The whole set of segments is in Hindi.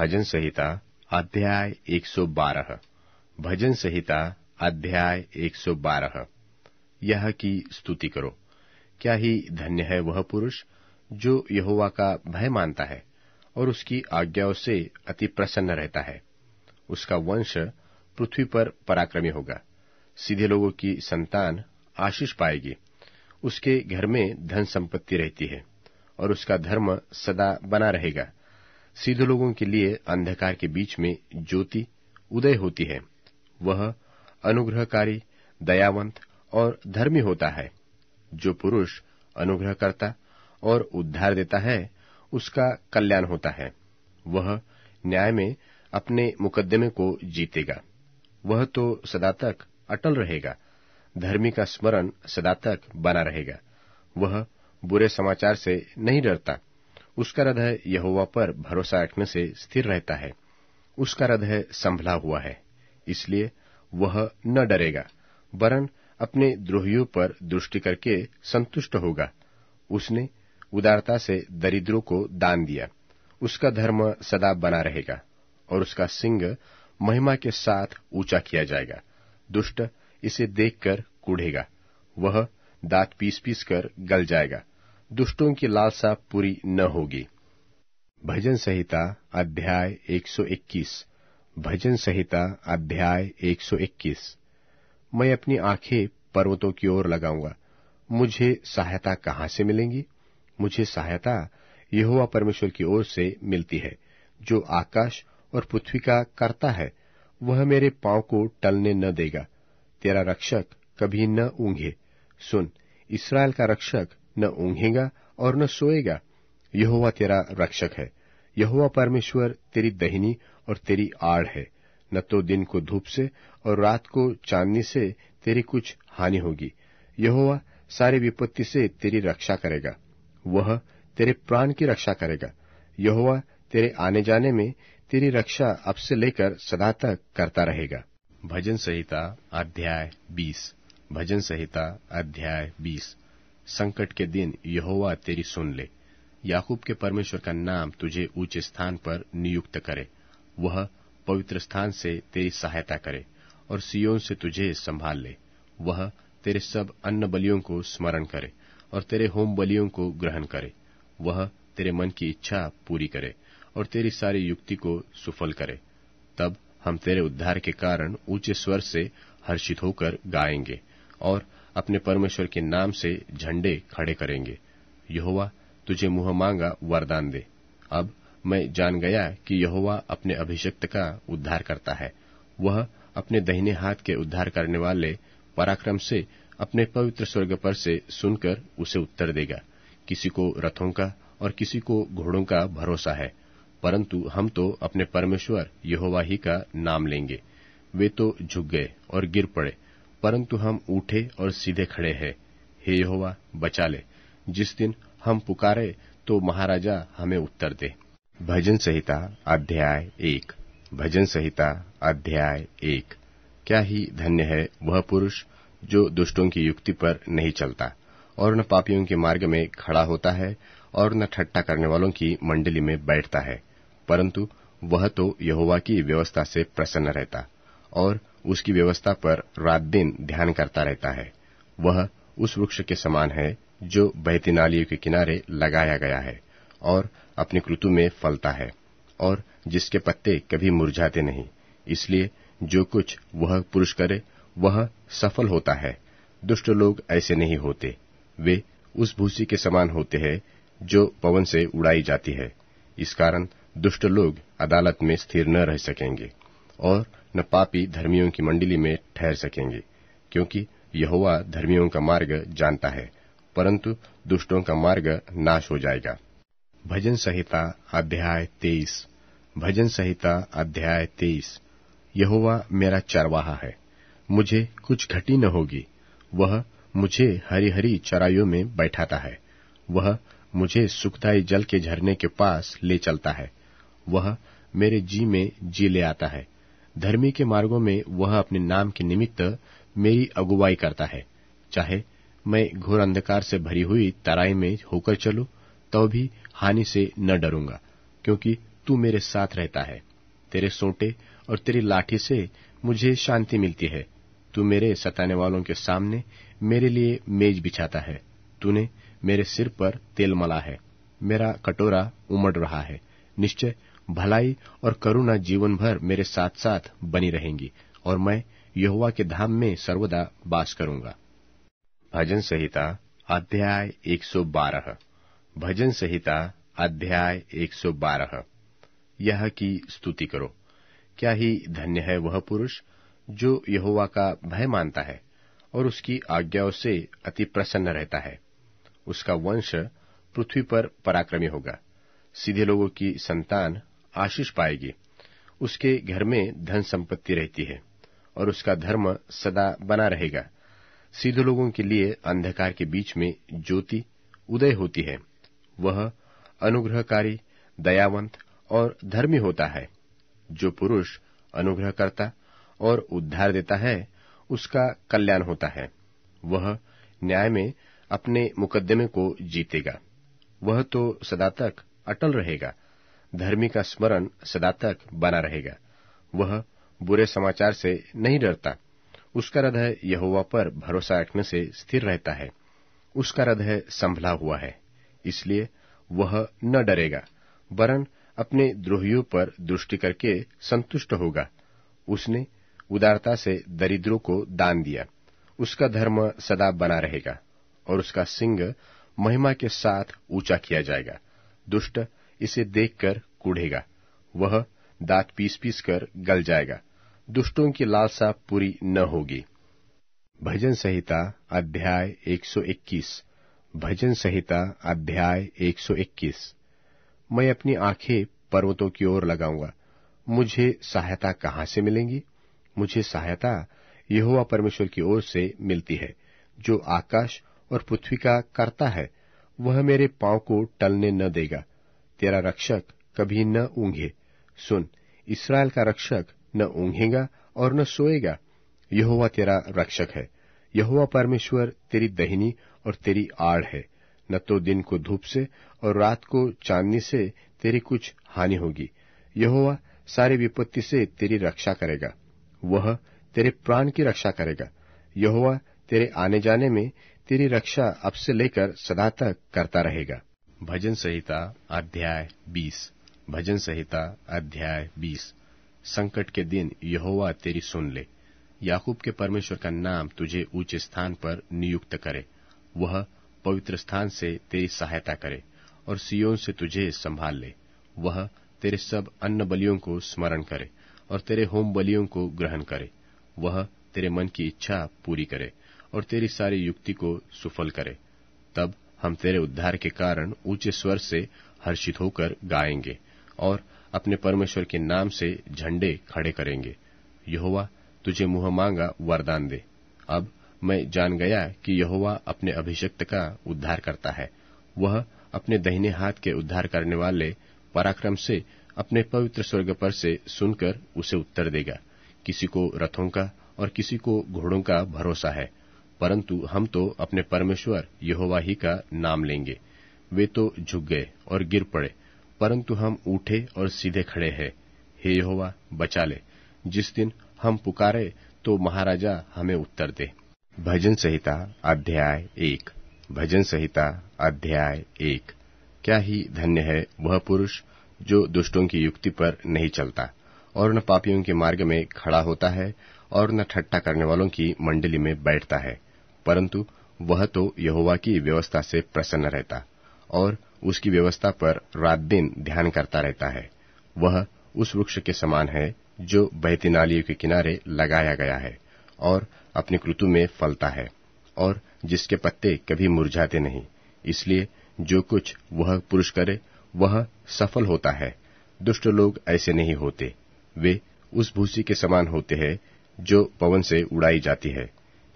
भजन संहिता अध्याय 112 भजन संहिता अध्याय 112 यह की स्तुति करो क्या ही धन्य है वह पुरुष जो यहोवा का भय मानता है और उसकी आज्ञाओं से अति प्रसन्न रहता है उसका वंश पृथ्वी पर पराक्रमी होगा सीधे लोगों की संतान आशीष पाएगी उसके घर में धन संपत्ति रहती है और उसका धर्म सदा बना रहेगा सीधे लोगों के लिए अंधकार के बीच में ज्योति उदय होती है वह अनुग्रहकारी दयावंत और धर्मी होता है जो पुरुष अनुग्रह करता और उद्धार देता है उसका कल्याण होता है वह न्याय में अपने मुकदमे को जीतेगा वह तो सदा तक अटल रहेगा धर्मी का स्मरण सदा तक बना रहेगा वह बुरे समाचार से नहीं डरता उसका हृदय यहोवा पर भरोसा रखने से स्थिर रहता है उसका हृदय संभला हुआ है इसलिए वह न डरेगा वरन अपने द्रोहियों पर दृष्टि करके संतुष्ट होगा उसने उदारता से दरिद्रों को दान दिया उसका धर्म सदा बना रहेगा और उसका सिंह महिमा के साथ ऊंचा किया जाएगा दुष्ट इसे देखकर कूढ़ेगा वह दांत पीस पीस कर गल जाएगा दुष्टों की लालसा पूरी न होगी भजन संहिता अध्याय 121 भजन संहिता अध्याय 121 मैं अपनी आंखें पर्वतों की ओर लगाऊंगा मुझे सहायता कहां से मिलेंगी मुझे सहायता यहोवा परमेश्वर की ओर से मिलती है जो आकाश और पृथ्वी का करता है वह मेरे पांव को टलने न देगा तेरा रक्षक कभी न ऊंघे सुन इसराइल का रक्षक न ऊंघेगा और न सोएगा यहोवा तेरा रक्षक है यहुआ परमेश्वर तेरी दहिनी और तेरी आड़ है न तो दिन को धूप से और रात को चांदनी से तेरी कुछ हानि होगी यहोवा सारी विपत्ति से तेरी रक्षा करेगा वह तेरे प्राण की रक्षा करेगा यहोवा तेरे आने जाने में तेरी रक्षा अब से लेकर सदा तक करता रहेगा भजन संहिता अध्याय बीस भजन संहिता अध्याय बीस संकट के दिन यहोवा तेरी सुन ले याकूब के परमेश्वर का नाम तुझे ऊंचे स्थान पर नियुक्त करे वह पवित्र स्थान से तेरी सहायता करे और सियोन से तुझे संभाल ले वह तेरे सब अन्न बलियों को स्मरण करे और तेरे होम बलियों को ग्रहण करे वह तेरे मन की इच्छा पूरी करे और तेरी सारी युक्ति को सुफल करे तब हम तेरे उद्धार के कारण ऊंचे स्वर से हर्षित होकर गाएंगे और अपने परमेश्वर के नाम से झंडे खड़े करेंगे यहोवा तुझे मुंह मांगा वरदान दे अब मैं जान गया कि यहोवा अपने अभिषिक्त का उद्धार करता है वह अपने दहिने हाथ के उद्धार करने वाले पराक्रम से अपने पवित्र स्वर्ग पर से सुनकर उसे उत्तर देगा किसी को रथों का और किसी को घोड़ों का भरोसा है परंतु हम तो अपने परमेश्वर यहोवा ही का नाम लेंगे वे तो झुक गए और गिर पड़े परंतु हम उठे और सीधे खड़े हैं हे यहोवा बचा ले जिस दिन हम पुकारे तो महाराजा हमें उत्तर दे भजन संहिता अध्याय एक भजन संहिता अध्याय एक क्या ही धन्य है वह पुरुष जो दुष्टों की युक्ति पर नहीं चलता और न पापियों के मार्ग में खड़ा होता है और न ठट्टा करने वालों की मंडली में बैठता है परंतु वह तो यहोवा की व्यवस्था से प्रसन्न रहता और उसकी व्यवस्था पर रात दिन ध्यान करता रहता है वह उस वृक्ष के समान है जो बहती नालियों के किनारे लगाया गया है और अपनी कृतु में फलता है और जिसके पत्ते कभी मुरझाते नहीं इसलिए जो कुछ वह पुरुष करे वह सफल होता है दुष्ट लोग ऐसे नहीं होते वे उस भूसी के समान होते हैं जो पवन से उड़ाई जाती है इस कारण दुष्ट लोग अदालत में स्थिर न रह सकेंगे और न पापी धर्मियों की मंडली में ठहर सकेंगे क्योंकि यहोवा धर्मियों का मार्ग जानता है परंतु दुष्टों का मार्ग नाश हो जाएगा भजन संहिता अध्याय तेईस भजन संहिता अध्याय तेईस यहोवा मेरा चरवाहा है मुझे कुछ घटी न होगी वह मुझे हरी हरी चराइयों में बैठाता है वह मुझे सुखदायी जल के झरने के पास ले चलता है वह मेरे जी में जी ले आता है धर्मी के मार्गों में वह अपने नाम के निमित्त मेरी अगुवाई करता है चाहे मैं घोर अंधकार से भरी हुई तराई में होकर चलू तो भी हानि से न डरूंगा क्योंकि तू मेरे साथ रहता है तेरे सोटे और तेरी लाठी से मुझे शांति मिलती है तू मेरे सताने वालों के सामने मेरे लिए मेज बिछाता है तूने मेरे सिर पर तेल मला है मेरा कटोरा उमड़ रहा है निश्चय भलाई और करुणा जीवन भर मेरे साथ साथ बनी रहेंगी और मैं यहुआ के धाम में सर्वदा वास करूंगा भजन संहिता अध्याय 112 भजन संहिता अध्याय 112 यह की स्तुति करो क्या ही धन्य है वह पुरुष जो यहुआ का भय मानता है और उसकी आज्ञाओं से अति प्रसन्न रहता है उसका वंश पृथ्वी पर पराक्रमी होगा सीधे लोगों की संतान आशीष पाएगी उसके घर में धन संपत्ति रहती है और उसका धर्म सदा बना रहेगा सीधे लोगों के लिए अंधकार के बीच में ज्योति उदय होती है वह अनुग्रहकारी दयावंत और धर्मी होता है जो पुरुष अनुग्रह करता और उद्धार देता है उसका कल्याण होता है वह न्याय में अपने मुकदमे को जीतेगा वह तो सदा तक अटल रहेगा धर्मी का स्मरण सदा तक बना रहेगा वह बुरे समाचार से नहीं डरता उसका हृदय यहोवा पर भरोसा रखने से स्थिर रहता है उसका हृदय संभला हुआ है इसलिए वह न डरेगा वरन अपने द्रोहियों पर दृष्टि करके संतुष्ट होगा उसने उदारता से दरिद्रों को दान दिया उसका धर्म सदा बना रहेगा और उसका सिंह महिमा के साथ ऊंचा किया जाएगा दुष्ट इसे देखकर कूढ़ेगा वह दांत पीस पीस कर गल जाएगा दुष्टों की लालसा पूरी न होगी भजन संहिता अध्याय 121 भजन संहिता अध्याय 121 मैं अपनी आंखें पर्वतों की ओर लगाऊंगा मुझे सहायता कहां से मिलेंगी मुझे सहायता यहोवा परमेश्वर की ओर से मिलती है जो आकाश और पृथ्वी का करता है वह मेरे पांव को टलने न देगा तेरा रक्षक कभी न ऊंघे सुन इसराइल का रक्षक न ऊंघेगा और न सोएगा यहोवा तेरा रक्षक है यहोवा परमेश्वर तेरी दहिनी और तेरी आड़ है न तो दिन को धूप से और रात को चांदनी से तेरी कुछ हानि होगी यहोवा सारी विपत्ति से तेरी रक्षा करेगा वह तेरे प्राण की रक्षा करेगा यहोवा तेरे आने जाने में तेरी रक्षा अब से लेकर सदा तक करता रहेगा भजन संहिता अध्याय 20 भजन संहिता अध्याय 20 संकट के दिन यहोवा तेरी सुन ले याकूब के परमेश्वर का नाम तुझे ऊंचे स्थान पर नियुक्त करे वह पवित्र स्थान से तेरी सहायता करे और सियोन से तुझे संभाल ले वह तेरे सब अन्न बलियों को स्मरण करे और तेरे होम बलियों को ग्रहण करे वह तेरे मन की इच्छा पूरी करे और तेरी सारी युक्ति को सुफल करे तब हम तेरे उद्धार के कारण ऊंचे स्वर से हर्षित होकर गाएंगे और अपने परमेश्वर के नाम से झंडे खड़े करेंगे यहोवा तुझे मुंह मांगा वरदान दे अब मैं जान गया कि यहोवा अपने अभिषक्त का उद्धार करता है वह अपने दहिने हाथ के उद्धार करने वाले पराक्रम से अपने पवित्र स्वर्ग पर से सुनकर उसे उत्तर देगा किसी को रथों का और किसी को घोड़ों का भरोसा है परंतु हम तो अपने परमेश्वर यहोवा ही का नाम लेंगे वे तो झुक गए और गिर पड़े परंतु हम उठे और सीधे खड़े हैं हे यहोवा बचा ले जिस दिन हम पुकारे तो महाराजा हमें उत्तर दे भजन संहिता अध्याय एक भजन संहिता अध्याय एक क्या ही धन्य है वह पुरुष जो दुष्टों की युक्ति पर नहीं चलता और न पापियों के मार्ग में खड़ा होता है और न ठट्टा करने वालों की मंडली में बैठता है परंतु वह तो यहोवा की व्यवस्था से प्रसन्न रहता और उसकी व्यवस्था पर रात दिन ध्यान करता रहता है वह उस वृक्ष के समान है जो बहती नालियों के किनारे लगाया गया है और अपनी कृतु में फलता है और जिसके पत्ते कभी मुरझाते नहीं इसलिए जो कुछ वह पुरुष करे वह सफल होता है दुष्ट लोग ऐसे नहीं होते वे उस भूसी के समान होते हैं जो पवन से उड़ाई जाती है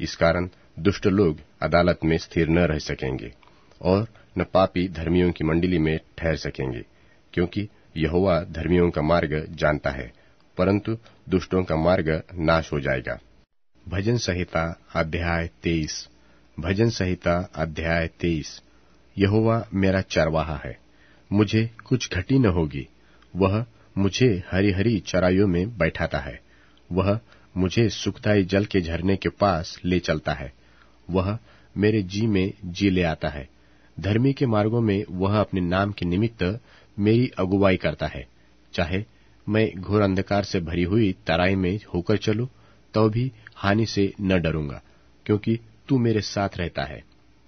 इस कारण दुष्ट लोग अदालत में स्थिर न रह सकेंगे और न पापी धर्मियों की मंडली में ठहर सकेंगे क्योंकि यहोवा धर्मियों का मार्ग जानता है परंतु दुष्टों का मार्ग नाश हो जाएगा भजन संहिता अध्याय तेईस भजन संहिता अध्याय तेईस यहोवा मेरा चरवाहा है मुझे कुछ घटी न होगी वह मुझे हरी हरी चराइयों में बैठाता है वह मुझे सुखदाई जल के झरने के पास ले चलता है वह मेरे जी में जी ले आता है धर्मी के मार्गों में वह अपने नाम के निमित्त मेरी अगुवाई करता है चाहे मैं घोर अंधकार से भरी हुई तराई में होकर चलू तो भी हानि से न डरूंगा क्योंकि तू मेरे साथ रहता है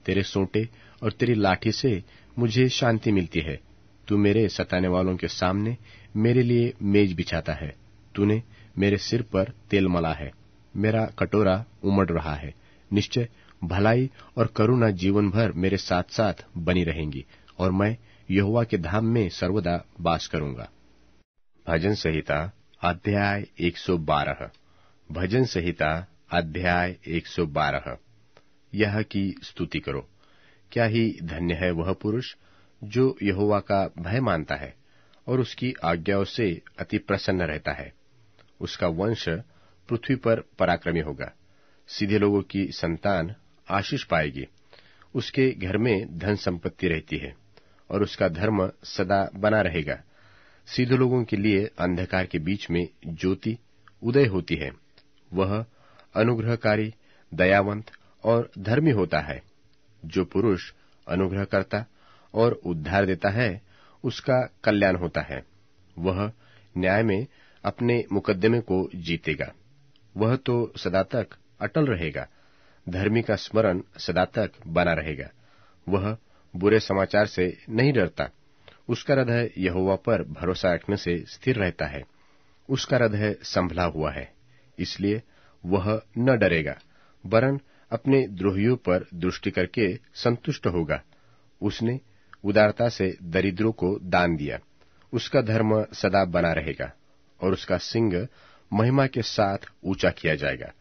तेरे सोटे और तेरी लाठी से मुझे शांति मिलती है तू मेरे सताने वालों के सामने मेरे लिए मेज बिछाता है तूने मेरे सिर पर तेल मला है मेरा कटोरा उमड़ रहा है निश्चय भलाई और करुणा जीवन भर मेरे साथ साथ बनी रहेंगी और मैं यहुआ के धाम में सर्वदा वास करूंगा भजन संहिता अध्याय 112 भजन संहिता अध्याय 112 यह की स्तुति करो क्या ही धन्य है वह पुरुष जो यहोवा का भय मानता है और उसकी आज्ञाओं से अति प्रसन्न रहता है उसका वंश पृथ्वी पर पराक्रमी होगा सीधे लोगों की संतान आशीष पाएगी उसके घर में धन संपत्ति रहती है और उसका धर्म सदा बना रहेगा सीधे लोगों के लिए अंधकार के बीच में ज्योति उदय होती है वह अनुग्रहकारी दयावंत और धर्मी होता है जो पुरुष अनुग्रह करता और उद्धार देता है उसका कल्याण होता है वह न्याय में अपने मुकदमे को जीतेगा वह तो सदा तक अटल रहेगा धर्मी का स्मरण सदा तक बना रहेगा वह बुरे समाचार से नहीं डरता उसका हृदय यहोवा पर भरोसा रखने से स्थिर रहता है उसका हृदय संभला हुआ है इसलिए वह न डरेगा वरन अपने द्रोहियों पर दृष्टि करके संतुष्ट होगा उसने उदारता से दरिद्रों को दान दिया उसका धर्म सदा बना रहेगा और उसका सिंह महिमा के साथ ऊंचा किया जाएगा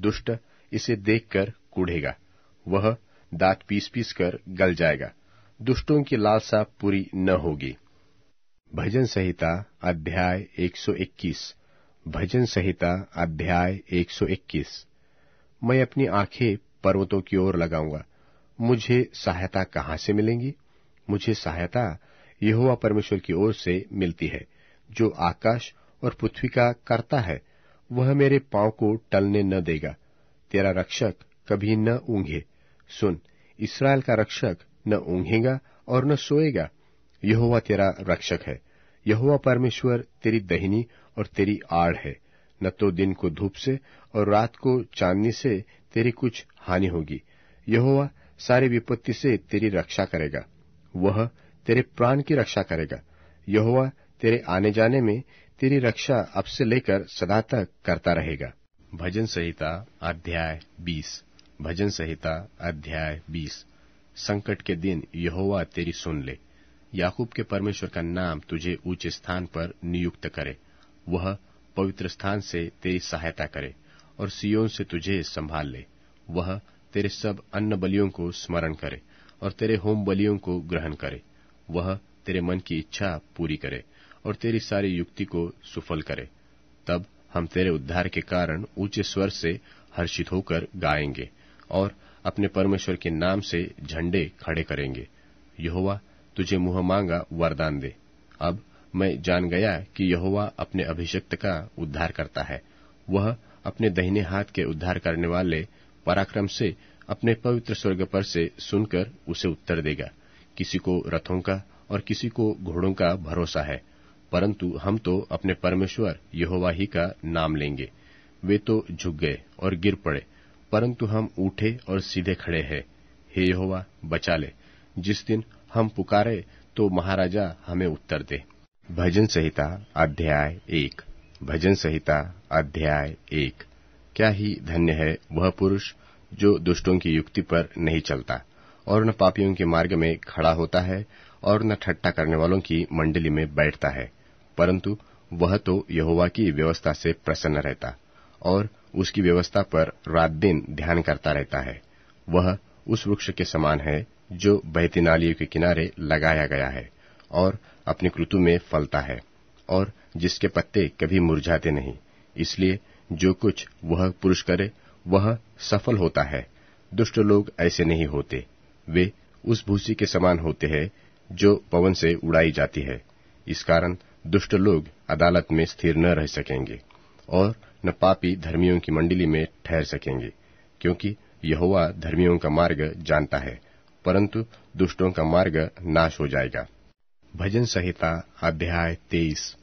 दुष्ट इसे देखकर कूढ़ेगा वह दांत पीस पीस कर गल जाएगा दुष्टों की लालसा पूरी न होगी भजन संहिता अध्याय 121 भजन संहिता अध्याय 121 मैं अपनी आंखें पर्वतों की ओर लगाऊंगा मुझे सहायता कहां से मिलेंगी मुझे सहायता यहोवा परमेश्वर की ओर से मिलती है जो आकाश और पृथ्वी का करता है वह मेरे पांव को टलने न देगा तेरा रक्षक कभी न ऊंघे सुन इसराइल का रक्षक न ऊंघेगा और न सोएगा यहोवा तेरा रक्षक है यहोवा परमेश्वर तेरी दहिनी और तेरी आड़ है न तो दिन को धूप से और रात को चांदनी से तेरी कुछ हानि होगी यहोवा सारी विपत्ति से तेरी रक्षा करेगा वह तेरे प्राण की रक्षा करेगा यहोवा तेरे आने जाने में तेरी रक्षा अब से लेकर सदा तक करता रहेगा भजन संहिता अध्याय 20 भजन संहिता अध्याय 20 संकट के दिन यहोवा तेरी सुन ले याकूब के परमेश्वर का नाम तुझे ऊंचे स्थान पर नियुक्त करे वह पवित्र स्थान से तेरी सहायता करे और सियोन से तुझे संभाल ले वह तेरे सब अन्न बलियों को स्मरण करे और तेरे होम बलियों को ग्रहण करे वह तेरे मन की इच्छा पूरी करे और तेरी सारी युक्ति को सुफल करे तब हम तेरे उद्धार के कारण ऊंचे स्वर से हर्षित होकर गाएंगे और अपने परमेश्वर के नाम से झंडे खड़े करेंगे यहोवा तुझे मुंह मांगा वरदान दे अब मैं जान गया कि यहोवा अपने अभिषिक्त का उद्धार करता है वह अपने दहिने हाथ के उद्धार करने वाले पराक्रम से अपने पवित्र स्वर्ग पर से सुनकर उसे उत्तर देगा किसी को रथों का और किसी को घोड़ों का भरोसा है परंतु हम तो अपने परमेश्वर यहोवा ही का नाम लेंगे वे तो झुक गए और गिर पड़े परंतु हम उठे और सीधे खड़े हैं हे यहोवा बचा ले जिस दिन हम पुकारे तो महाराजा हमें उत्तर दे भजन संहिता अध्याय एक भजन संहिता अध्याय एक क्या ही धन्य है वह पुरुष जो दुष्टों की युक्ति पर नहीं चलता और न पापियों के मार्ग में खड़ा होता है और न ठट्टा करने वालों की मंडली में बैठता है परंतु वह तो यहोवा की व्यवस्था से प्रसन्न रहता और उसकी व्यवस्था पर रात दिन ध्यान करता रहता है वह उस वृक्ष के समान है जो बहती नालियों के किनारे लगाया गया है और अपनी कृतु में फलता है और जिसके पत्ते कभी मुरझाते नहीं इसलिए जो कुछ वह पुरुष करे वह सफल होता है दुष्ट लोग ऐसे नहीं होते वे उस भूसी के समान होते हैं जो पवन से उड़ाई जाती है इस कारण दुष्ट लोग अदालत में स्थिर न रह सकेंगे और न पापी धर्मियों की मंडली में ठहर सकेंगे क्योंकि यहोवा धर्मियों का मार्ग जानता है परंतु दुष्टों का मार्ग नाश हो जाएगा भजन संहिता अध्याय तेईस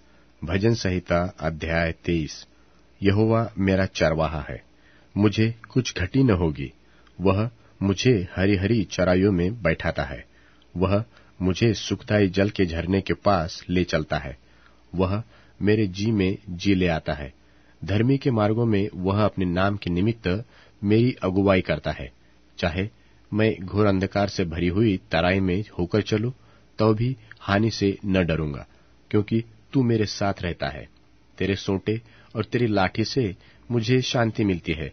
भजन संहिता अध्याय तेईस यहोवा मेरा चरवाहा है मुझे कुछ घटी न होगी वह मुझे हरी हरी चराइयों में बैठाता है वह मुझे सुखदायी जल के झरने के पास ले चलता है वह मेरे जी में जी ले आता है धर्मी के मार्गों में वह अपने नाम के निमित्त मेरी अगुवाई करता है चाहे मैं घोर अंधकार से भरी हुई तराई में होकर चलू तो भी हानि से न डरूंगा क्योंकि तू मेरे साथ रहता है तेरे सोटे और तेरी लाठी से मुझे शांति मिलती है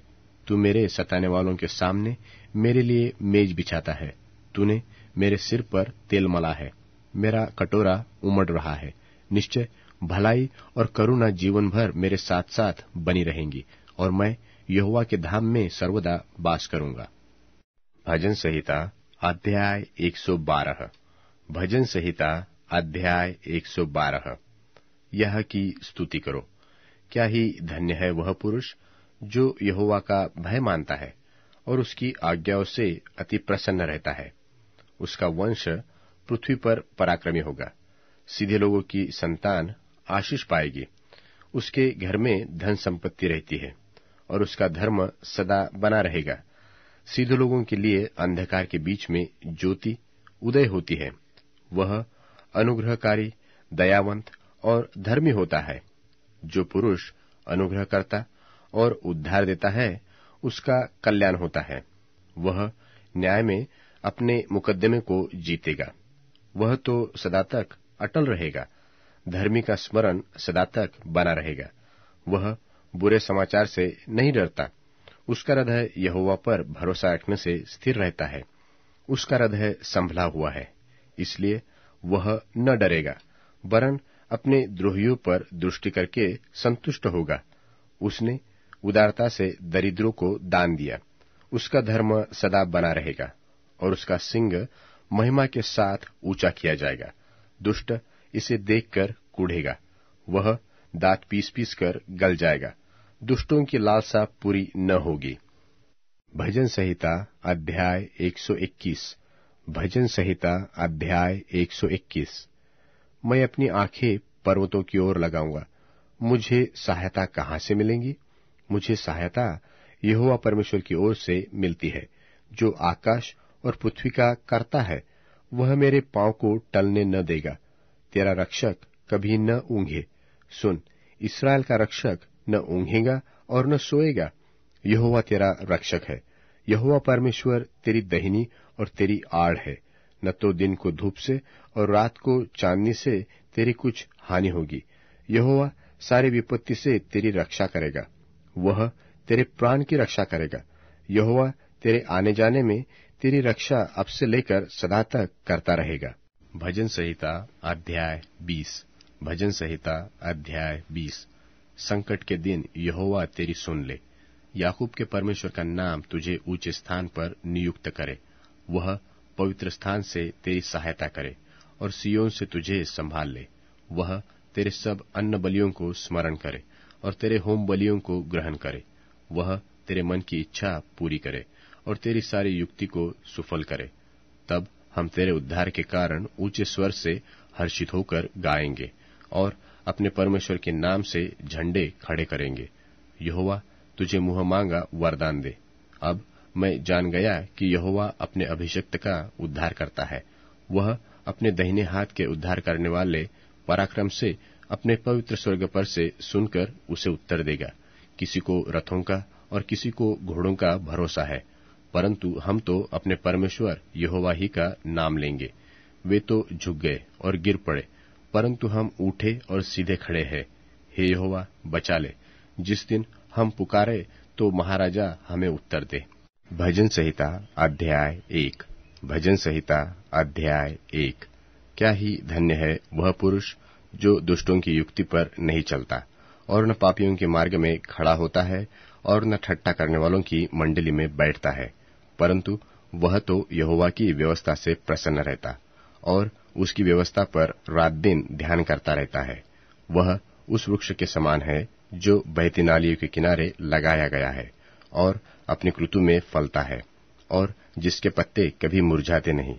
तू मेरे सताने वालों के सामने मेरे लिए मेज बिछाता है तूने मेरे सिर पर तेल मला है मेरा कटोरा उमड़ रहा है निश्चय भलाई और करुणा जीवन भर मेरे साथ साथ बनी रहेंगी और मैं यहुआ के धाम में सर्वदा बास करूंगा भजन संहिता अध्याय 112 भजन संहिता अध्याय 112 यह की स्तुति करो क्या ही धन्य है वह पुरुष जो यहोवा का भय मानता है और उसकी आज्ञाओं से अति प्रसन्न रहता है उसका वंश पृथ्वी पर पराक्रमी होगा सीधे लोगों की संतान आशीष पाएगी उसके घर में धन संपत्ति रहती है और उसका धर्म सदा बना रहेगा सीधे लोगों के लिए अंधकार के बीच में ज्योति उदय होती है वह अनुग्रहकारी दयावंत और धर्मी होता है जो पुरुष अनुग्रह करता और उद्धार देता है उसका कल्याण होता है वह न्याय में अपने मुकदमे को जीतेगा वह तो सदा तक अटल रहेगा धर्मी का स्मरण सदा तक बना रहेगा वह बुरे समाचार से नहीं डरता उसका हृदय यहोवा पर भरोसा रखने से स्थिर रहता है उसका हृदय संभला हुआ है इसलिए वह न डरेगा वरन अपने द्रोहियों पर दृष्टि करके संतुष्ट होगा उसने उदारता से दरिद्रों को दान दिया उसका धर्म सदा बना रहेगा और उसका सिंह महिमा के साथ ऊंचा किया जाएगा दुष्ट इसे देखकर कूढ़ेगा वह दांत पीस पीस कर गल जाएगा दुष्टों की लालसा पूरी न होगी भजन संहिता अध्याय 121 भजन संहिता अध्याय 121 मैं अपनी आंखें पर्वतों की ओर लगाऊंगा मुझे सहायता कहां से मिलेंगी मुझे सहायता यहोवा परमेश्वर की ओर से मिलती है जो आकाश और पृथ्वी का करता है वह मेरे पांव को टलने न देगा तेरा रक्षक कभी न ऊंघे सुन इसराइल का रक्षक न ऊंघेगा और न सोएगा यहोवा तेरा रक्षक है यहोवा परमेश्वर तेरी दहिनी और तेरी आड़ है न तो दिन को धूप से और रात को चांदनी से तेरी कुछ हानि होगी यहोवा सारी विपत्ति से तेरी रक्षा करेगा वह तेरे प्राण की रक्षा करेगा यहोवा तेरे आने जाने में तेरी रक्षा अब से लेकर सदा तक करता रहेगा भजन संहिता अध्याय 20 भजन संहिता अध्याय 20 संकट के दिन यहोवा तेरी सुन ले याकूब के परमेश्वर का नाम तुझे ऊंचे स्थान पर नियुक्त करे वह पवित्र स्थान से तेरी सहायता करे और सियोन से तुझे संभाल ले वह तेरे सब अन्न बलियों को स्मरण करे और तेरे होम बलियों को ग्रहण करे वह तेरे मन की इच्छा पूरी करे और तेरी सारी युक्ति को सुफल करे तब हम तेरे उद्धार के कारण ऊंचे स्वर से हर्षित होकर गाएंगे और अपने परमेश्वर के नाम से झंडे खड़े करेंगे यहोवा तुझे मुंह मांगा वरदान दे अब मैं जान गया कि यहोवा अपने अभिषिक्त का उद्धार करता है वह अपने दहिने हाथ के उद्धार करने वाले पराक्रम से अपने पवित्र स्वर्ग पर से सुनकर उसे उत्तर देगा किसी को रथों का और किसी को घोड़ों का भरोसा है परंतु हम तो अपने परमेश्वर यहोवा ही का नाम लेंगे वे तो झुक गए और गिर पड़े परंतु हम उठे और सीधे खड़े हैं हे यहोवा बचा ले जिस दिन हम पुकारे तो महाराजा हमें उत्तर दे भजन संहिता अध्याय एक भजन संहिता अध्याय एक क्या ही धन्य है वह पुरुष जो दुष्टों की युक्ति पर नहीं चलता और न पापियों के मार्ग में खड़ा होता है और न ठट्टा करने वालों की मंडली में बैठता है परंतु वह तो यहोवा की व्यवस्था से प्रसन्न रहता और उसकी व्यवस्था पर रात दिन ध्यान करता रहता है वह उस वृक्ष के समान है जो बहती नालियों के किनारे लगाया गया है और अपनी कृतु में फलता है और जिसके पत्ते कभी मुरझाते नहीं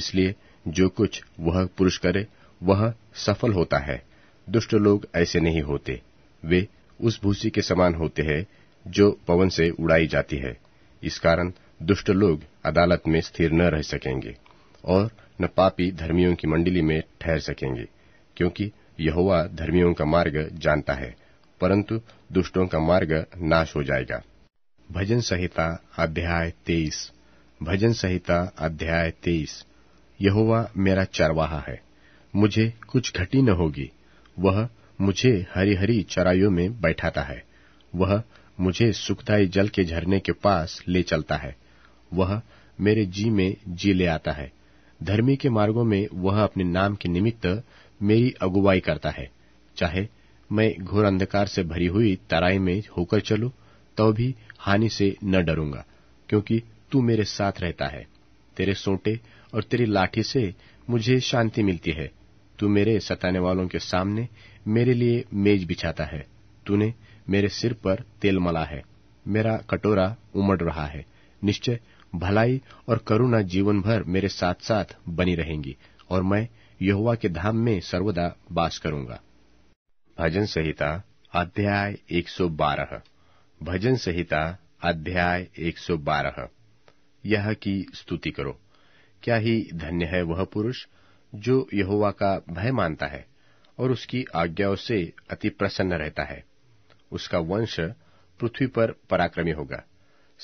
इसलिए जो कुछ वह पुरुष करे वह सफल होता है दुष्ट लोग ऐसे नहीं होते वे उस भूसी के समान होते हैं जो पवन से उड़ाई जाती है इस कारण दुष्ट लोग अदालत में स्थिर न रह सकेंगे और न पापी धर्मियों की मंडली में ठहर सकेंगे क्योंकि यहोवा धर्मियों का मार्ग जानता है परंतु दुष्टों का मार्ग नाश हो जाएगा भजन संहिता अध्याय तेईस भजन संहिता अध्याय तेईस यहोवा मेरा चरवाहा है मुझे कुछ घटी न होगी वह मुझे हरी हरी चराइयों में बैठाता है वह मुझे सुखदायी जल के झरने के पास ले चलता है वह मेरे जी में जी ले आता है धर्मी के मार्गों में वह अपने नाम के निमित्त मेरी अगुवाई करता है चाहे मैं घोर अंधकार से भरी हुई तराई में होकर चलू तो भी हानि से न डरूंगा क्योंकि तू मेरे साथ रहता है तेरे सोटे और तेरी लाठी से मुझे शांति मिलती है तू मेरे सताने वालों के सामने मेरे लिए मेज बिछाता है तूने मेरे सिर पर तेल मला है मेरा कटोरा उमड़ रहा है निश्चय भलाई और करुणा जीवन भर मेरे साथ साथ बनी रहेंगी और मैं यहुआ के धाम में सर्वदा बास करूंगा भजन संहिता अध्याय 112 भजन संहिता अध्याय 112 यह की स्तुति करो क्या ही धन्य है वह पुरुष जो यहोवा का भय मानता है और उसकी आज्ञाओं से अति प्रसन्न रहता है उसका वंश पृथ्वी पर पराक्रमी होगा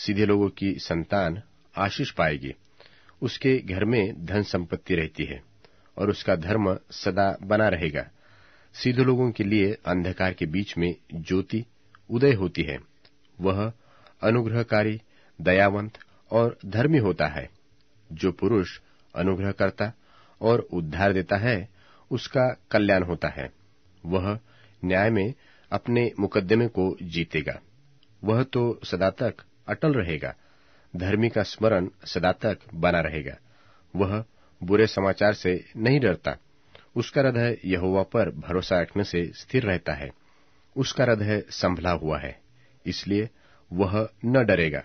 सीधे लोगों की संतान आशीष पाएगी उसके घर में धन संपत्ति रहती है और उसका धर्म सदा बना रहेगा सीधे लोगों के लिए अंधकार के बीच में ज्योति उदय होती है वह अनुग्रहकारी दयावंत और धर्मी होता है जो पुरुष अनुग्रह करता और उद्धार देता है उसका कल्याण होता है वह न्याय में अपने मुकदमे को जीतेगा वह तो सदा तक अटल रहेगा धर्मी का स्मरण सदा तक बना रहेगा वह बुरे समाचार से नहीं डरता उसका हृदय यहोवा पर भरोसा रखने से स्थिर रहता है उसका हृदय संभला हुआ है इसलिए वह न डरेगा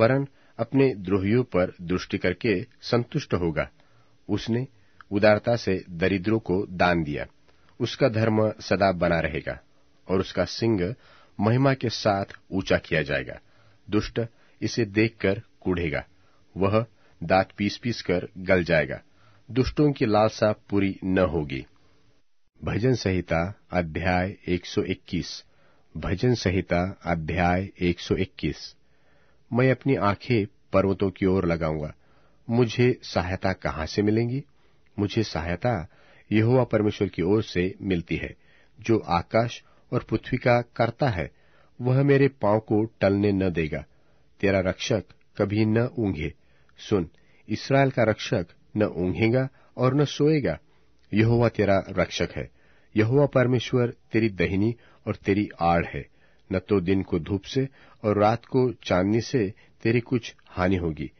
वरन अपने द्रोहियों पर दृष्टि करके संतुष्ट होगा उसने उदारता से दरिद्रों को दान दिया उसका धर्म सदा बना रहेगा और उसका सिंह महिमा के साथ ऊंचा किया जाएगा दुष्ट इसे देखकर कूढ़ेगा वह दांत पीस पीस कर गल जाएगा दुष्टों की लालसा पूरी न होगी भजन संहिता अध्याय 121 भजन संहिता अध्याय 121 मैं अपनी आंखें पर्वतों की ओर लगाऊंगा मुझे सहायता कहां से मिलेंगी मुझे सहायता यहोवा परमेश्वर की ओर से मिलती है जो आकाश और पृथ्वी का करता है वह मेरे पांव को टलने न देगा तेरा रक्षक कभी न ऊंघे सुन इसराइल का रक्षक न ऊंघेगा और न सोएगा यहोवा तेरा रक्षक है यहोवा परमेश्वर तेरी दहिनी और तेरी आड़ है न तो दिन को धूप से और रात को चांदनी से तेरी कुछ हानि होगी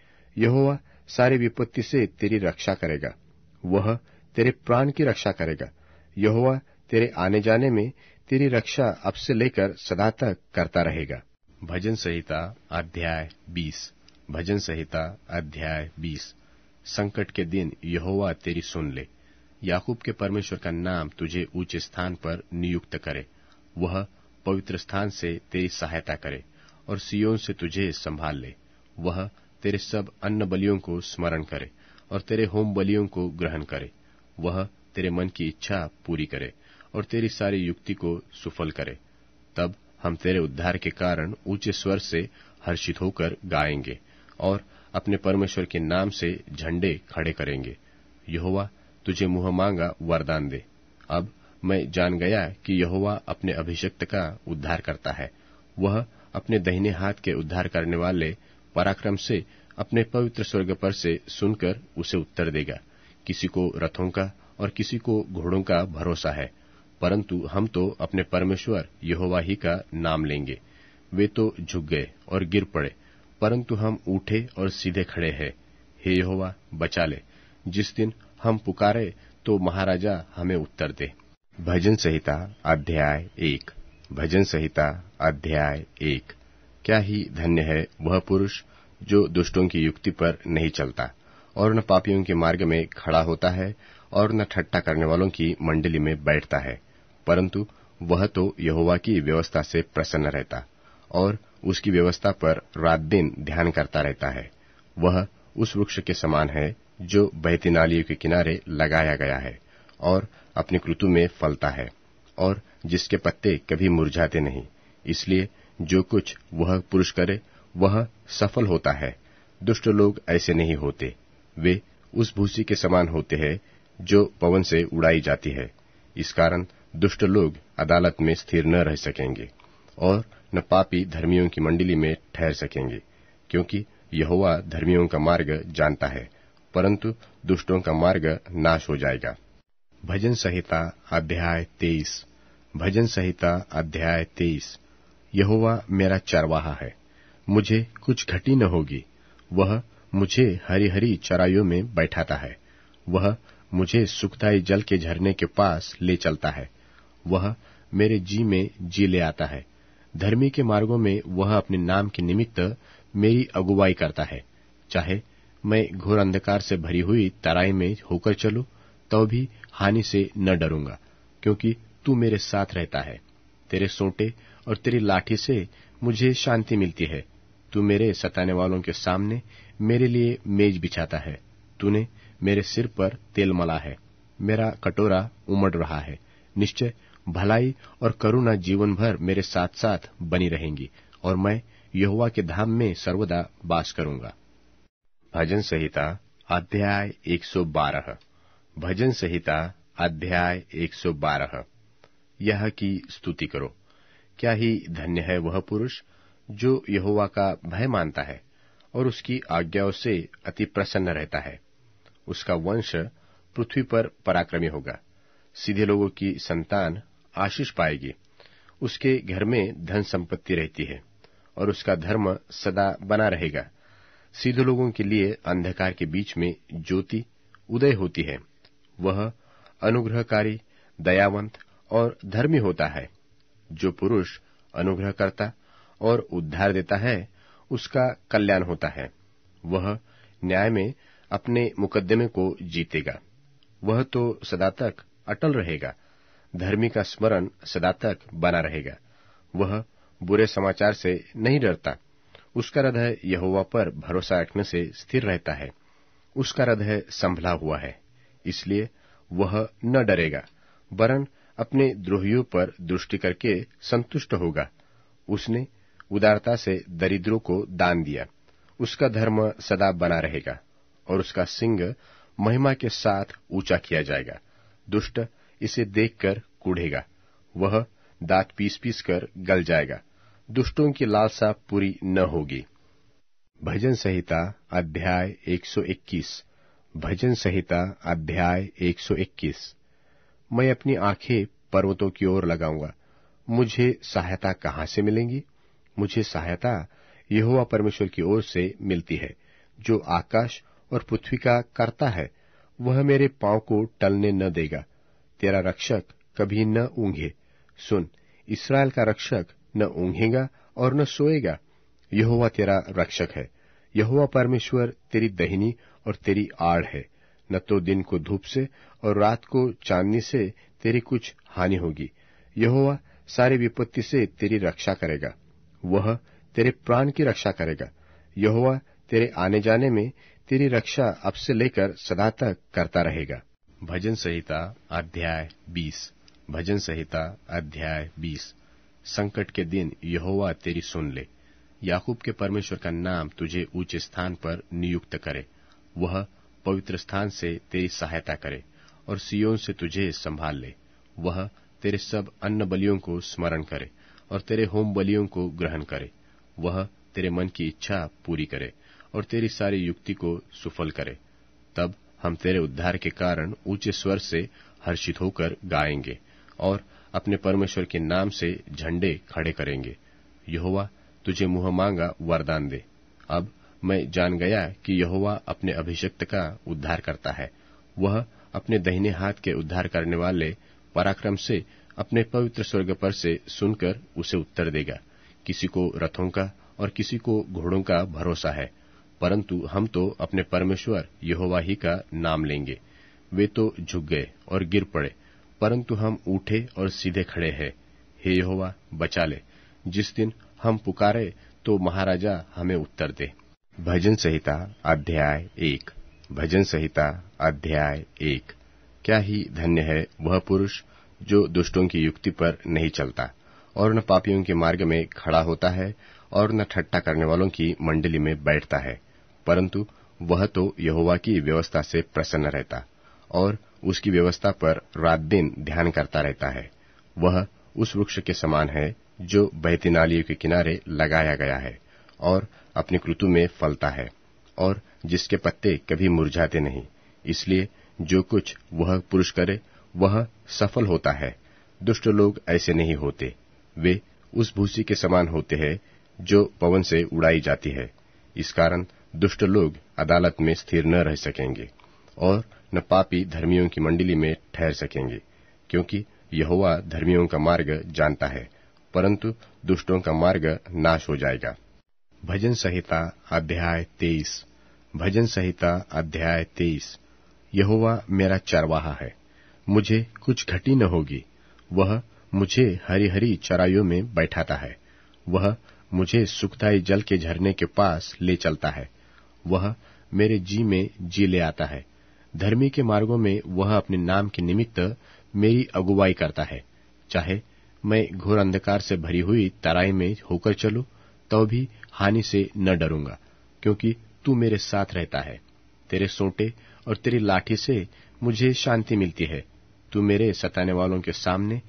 यहोवा सारी विपत्ति से तेरी रक्षा करेगा वह तेरे प्राण की रक्षा करेगा यहोवा तेरे आने जाने में तेरी रक्षा अब से लेकर सदा तक करता रहेगा भजन संहिता अध्याय बीस भजन संहिता अध्याय बीस संकट के दिन यहोवा तेरी सुन ले याकूब के परमेश्वर का नाम तुझे ऊंचे स्थान पर नियुक्त करे वह पवित्र स्थान से तेरी सहायता करे और सियोन से तुझे संभाल ले वह तेरे सब अन्न बलियों को स्मरण करे और तेरे होम बलियों को ग्रहण करे वह तेरे मन की इच्छा पूरी करे और तेरी सारी युक्ति को सुफल करे तब हम तेरे उद्धार के कारण ऊंचे स्वर से हर्षित होकर गाएंगे और अपने परमेश्वर के नाम से झंडे खड़े करेंगे यहोवा तुझे मुंह मांगा वरदान दे अब मैं जान गया कि यहोवा अपने अभिषिक्त का उद्धार करता है वह अपने दहिने हाथ के उद्धार करने वाले पराक्रम से अपने पवित्र स्वर्ग पर से सुनकर उसे उत्तर देगा किसी को रथों का और किसी को घोड़ों का भरोसा है परंतु हम तो अपने परमेश्वर यहोवा ही का नाम लेंगे वे तो झुक गए और गिर पड़े परंतु हम उठे और सीधे खड़े हैं हे यहोवा बचा ले जिस दिन हम पुकारे तो महाराजा हमें उत्तर दे भजन संहिता अध्याय एक भजन संहिता अध्याय एक क्या ही धन्य है वह पुरुष जो दुष्टों की युक्ति पर नहीं चलता और न पापियों के मार्ग में खड़ा होता है और न ठट्टा करने वालों की मंडली में बैठता है परंतु वह तो यहोवा की व्यवस्था से प्रसन्न रहता और उसकी व्यवस्था पर रात दिन ध्यान करता रहता है वह उस वृक्ष के समान है जो बहती नालियों के किनारे लगाया गया है और अपनी कृतु में फलता है और जिसके पत्ते कभी मुरझाते नहीं इसलिए जो कुछ वह पुरुष करे वह सफल होता है दुष्ट लोग ऐसे नहीं होते वे उस भूसी के समान होते हैं जो पवन से उड़ाई जाती है इस कारण दुष्ट लोग अदालत में स्थिर न रह सकेंगे और न पापी धर्मियों की मंडली में ठहर सकेंगे क्योंकि यहोवा धर्मियों का मार्ग जानता है परंतु दुष्टों का मार्ग नाश हो जाएगा भजन संहिता अध्याय तेईस भजन संहिता अध्याय तेईस यहोवा मेरा चरवाहा है मुझे कुछ घटी न होगी वह मुझे हरी हरी चराइयों में बैठाता है वह मुझे सुखदायी जल के झरने के पास ले चलता है वह मेरे जी में जी ले आता है धर्मी के मार्गों में वह अपने नाम के निमित्त मेरी अगुवाई करता है चाहे मैं घोर अंधकार से भरी हुई तराई में होकर चलू तो भी हानि से न डरूंगा क्योंकि तू मेरे साथ रहता है तेरे सोटे और तेरी लाठी से मुझे शांति मिलती है तू मेरे सताने वालों के सामने मेरे लिए मेज बिछाता है तूने मेरे सिर पर तेल मला है मेरा कटोरा उमड़ रहा है निश्चय भलाई और करुणा जीवन भर मेरे साथ साथ बनी रहेंगी और मैं यहुआ के धाम में सर्वदा बास करूंगा भजन संहिता अध्याय 112 भजन संहिता अध्याय 112 यह की स्तुति करो क्या ही धन्य है वह पुरुष जो यहोवा का भय मानता है और उसकी आज्ञाओं से अति प्रसन्न रहता है उसका वंश पृथ्वी पर पराक्रमी होगा सीधे लोगों की संतान आशीष पाएगी उसके घर में धन संपत्ति रहती है और उसका धर्म सदा बना रहेगा सीधे लोगों के लिए अंधकार के बीच में ज्योति उदय होती है वह अनुग्रहकारी दयावंत और धर्मी होता है जो पुरुष अनुग्रह करता और उद्धार देता है उसका कल्याण होता है वह न्याय में अपने मुकदमे को जीतेगा वह तो सदा तक अटल रहेगा धर्मी का स्मरण सदा तक बना रहेगा वह बुरे समाचार से नहीं डरता उसका हृदय यहोवा पर भरोसा रखने से स्थिर रहता है उसका हृदय संभला हुआ है इसलिए वह न डरेगा वरन अपने द्रोहियों पर दृष्टि करके संतुष्ट होगा उसने उदारता से दरिद्रों को दान दिया उसका धर्म सदा बना रहेगा और उसका सिंह महिमा के साथ ऊंचा किया जाएगा दुष्ट इसे देखकर कूढ़ेगा वह दांत पीस पीस कर गल जाएगा दुष्टों की लालसा पूरी न होगी भजन संहिता अध्याय 121 भजन संहिता अध्याय 121 मैं अपनी आंखें पर्वतों की ओर लगाऊंगा मुझे सहायता कहां से मिलेंगी मुझे सहायता यहोवा परमेश्वर की ओर से मिलती है जो आकाश और पृथ्वी का करता है वह मेरे पांव को टलने न देगा तेरा रक्षक कभी न ऊंघे सुन इसराइल का रक्षक न ऊंघेगा और न सोएगा यहोवा तेरा रक्षक है यहोवा परमेश्वर तेरी दहिनी और तेरी आड़ है न तो दिन को धूप से और रात को चांदनी से तेरी कुछ हानि होगी यहोवा सारी विपत्ति से तेरी रक्षा करेगा वह तेरे प्राण की रक्षा करेगा यहोवा तेरे आने जाने में तेरी रक्षा अब से लेकर सदा तक करता रहेगा भजन संहिता अध्याय 20 भजन संहिता अध्याय 20 संकट के दिन यहोवा तेरी सुन ले याकूब के परमेश्वर का नाम तुझे ऊंच स्थान पर नियुक्त करे वह पवित्र स्थान से तेरी सहायता करे और सियोन से तुझे संभाल ले वह तेरे सब अन्न बलियों को स्मरण करे और तेरे होम बलियों को ग्रहण करे वह तेरे मन की इच्छा पूरी करे और तेरी सारी युक्ति को सुफल करे तब हम तेरे उद्धार के कारण ऊंचे स्वर से हर्षित होकर गाएंगे और अपने परमेश्वर के नाम से झंडे खड़े करेंगे यहोवा तुझे मुंह मांगा वरदान दे अब मैं जान गया कि यहोवा अपने अभिषिक्त का उद्धार करता है वह अपने दहिने हाथ के उद्धार करने वाले पराक्रम से अपने पवित्र स्वर्ग पर से सुनकर उसे उत्तर देगा किसी को रथों का और किसी को घोड़ों का भरोसा है परंतु हम तो अपने परमेश्वर यहोवा ही का नाम लेंगे वे तो झुक गए और गिर पड़े परंतु हम उठे और सीधे खड़े हैं हे यहोवा बचा ले जिस दिन हम पुकारे तो महाराजा हमें उत्तर दे भजन संहिता अध्याय एक भजन संहिता अध्याय एक क्या ही धन्य है वह पुरुष जो दुष्टों की युक्ति पर नहीं चलता और न पापियों के मार्ग में खड़ा होता है और न ठट्टा करने वालों की मंडली में बैठता है परंतु वह तो यहोवा की व्यवस्था से प्रसन्न रहता और उसकी व्यवस्था पर रात दिन ध्यान करता रहता है वह उस वृक्ष के समान है जो बहती नालियों के किनारे लगाया गया है और अपनी कृतु में फलता है और जिसके पत्ते कभी मुरझाते नहीं इसलिए जो कुछ वह पुरुष करे वह सफल होता है दुष्ट लोग ऐसे नहीं होते वे उस भूसी के समान होते हैं जो पवन से उड़ाई जाती है इस कारण दुष्ट लोग अदालत में स्थिर न रह सकेंगे और न पापी धर्मियों की मंडली में ठहर सकेंगे क्योंकि यहोवा धर्मियों का मार्ग जानता है परंतु दुष्टों का मार्ग नाश हो जाएगा भजन संहिता अध्याय तेईस भजन संहिता अध्याय तेईस यहोवा मेरा चरवाहा है मुझे कुछ घटी न होगी वह मुझे हरी हरी चराइयों में बैठाता है वह मुझे सुखदायी जल के झरने के पास ले चलता है वह मेरे जी में जी ले आता है धर्मी के मार्गों में वह अपने नाम के निमित्त मेरी अगुवाई करता है चाहे मैं घोर अंधकार से भरी हुई तराई में होकर चलू तो भी हानि से न डरूंगा क्योंकि तू मेरे साथ रहता है तेरे सोटे और तेरी लाठी से मुझे शांति मिलती है तू मेरे सताने वालों के सामने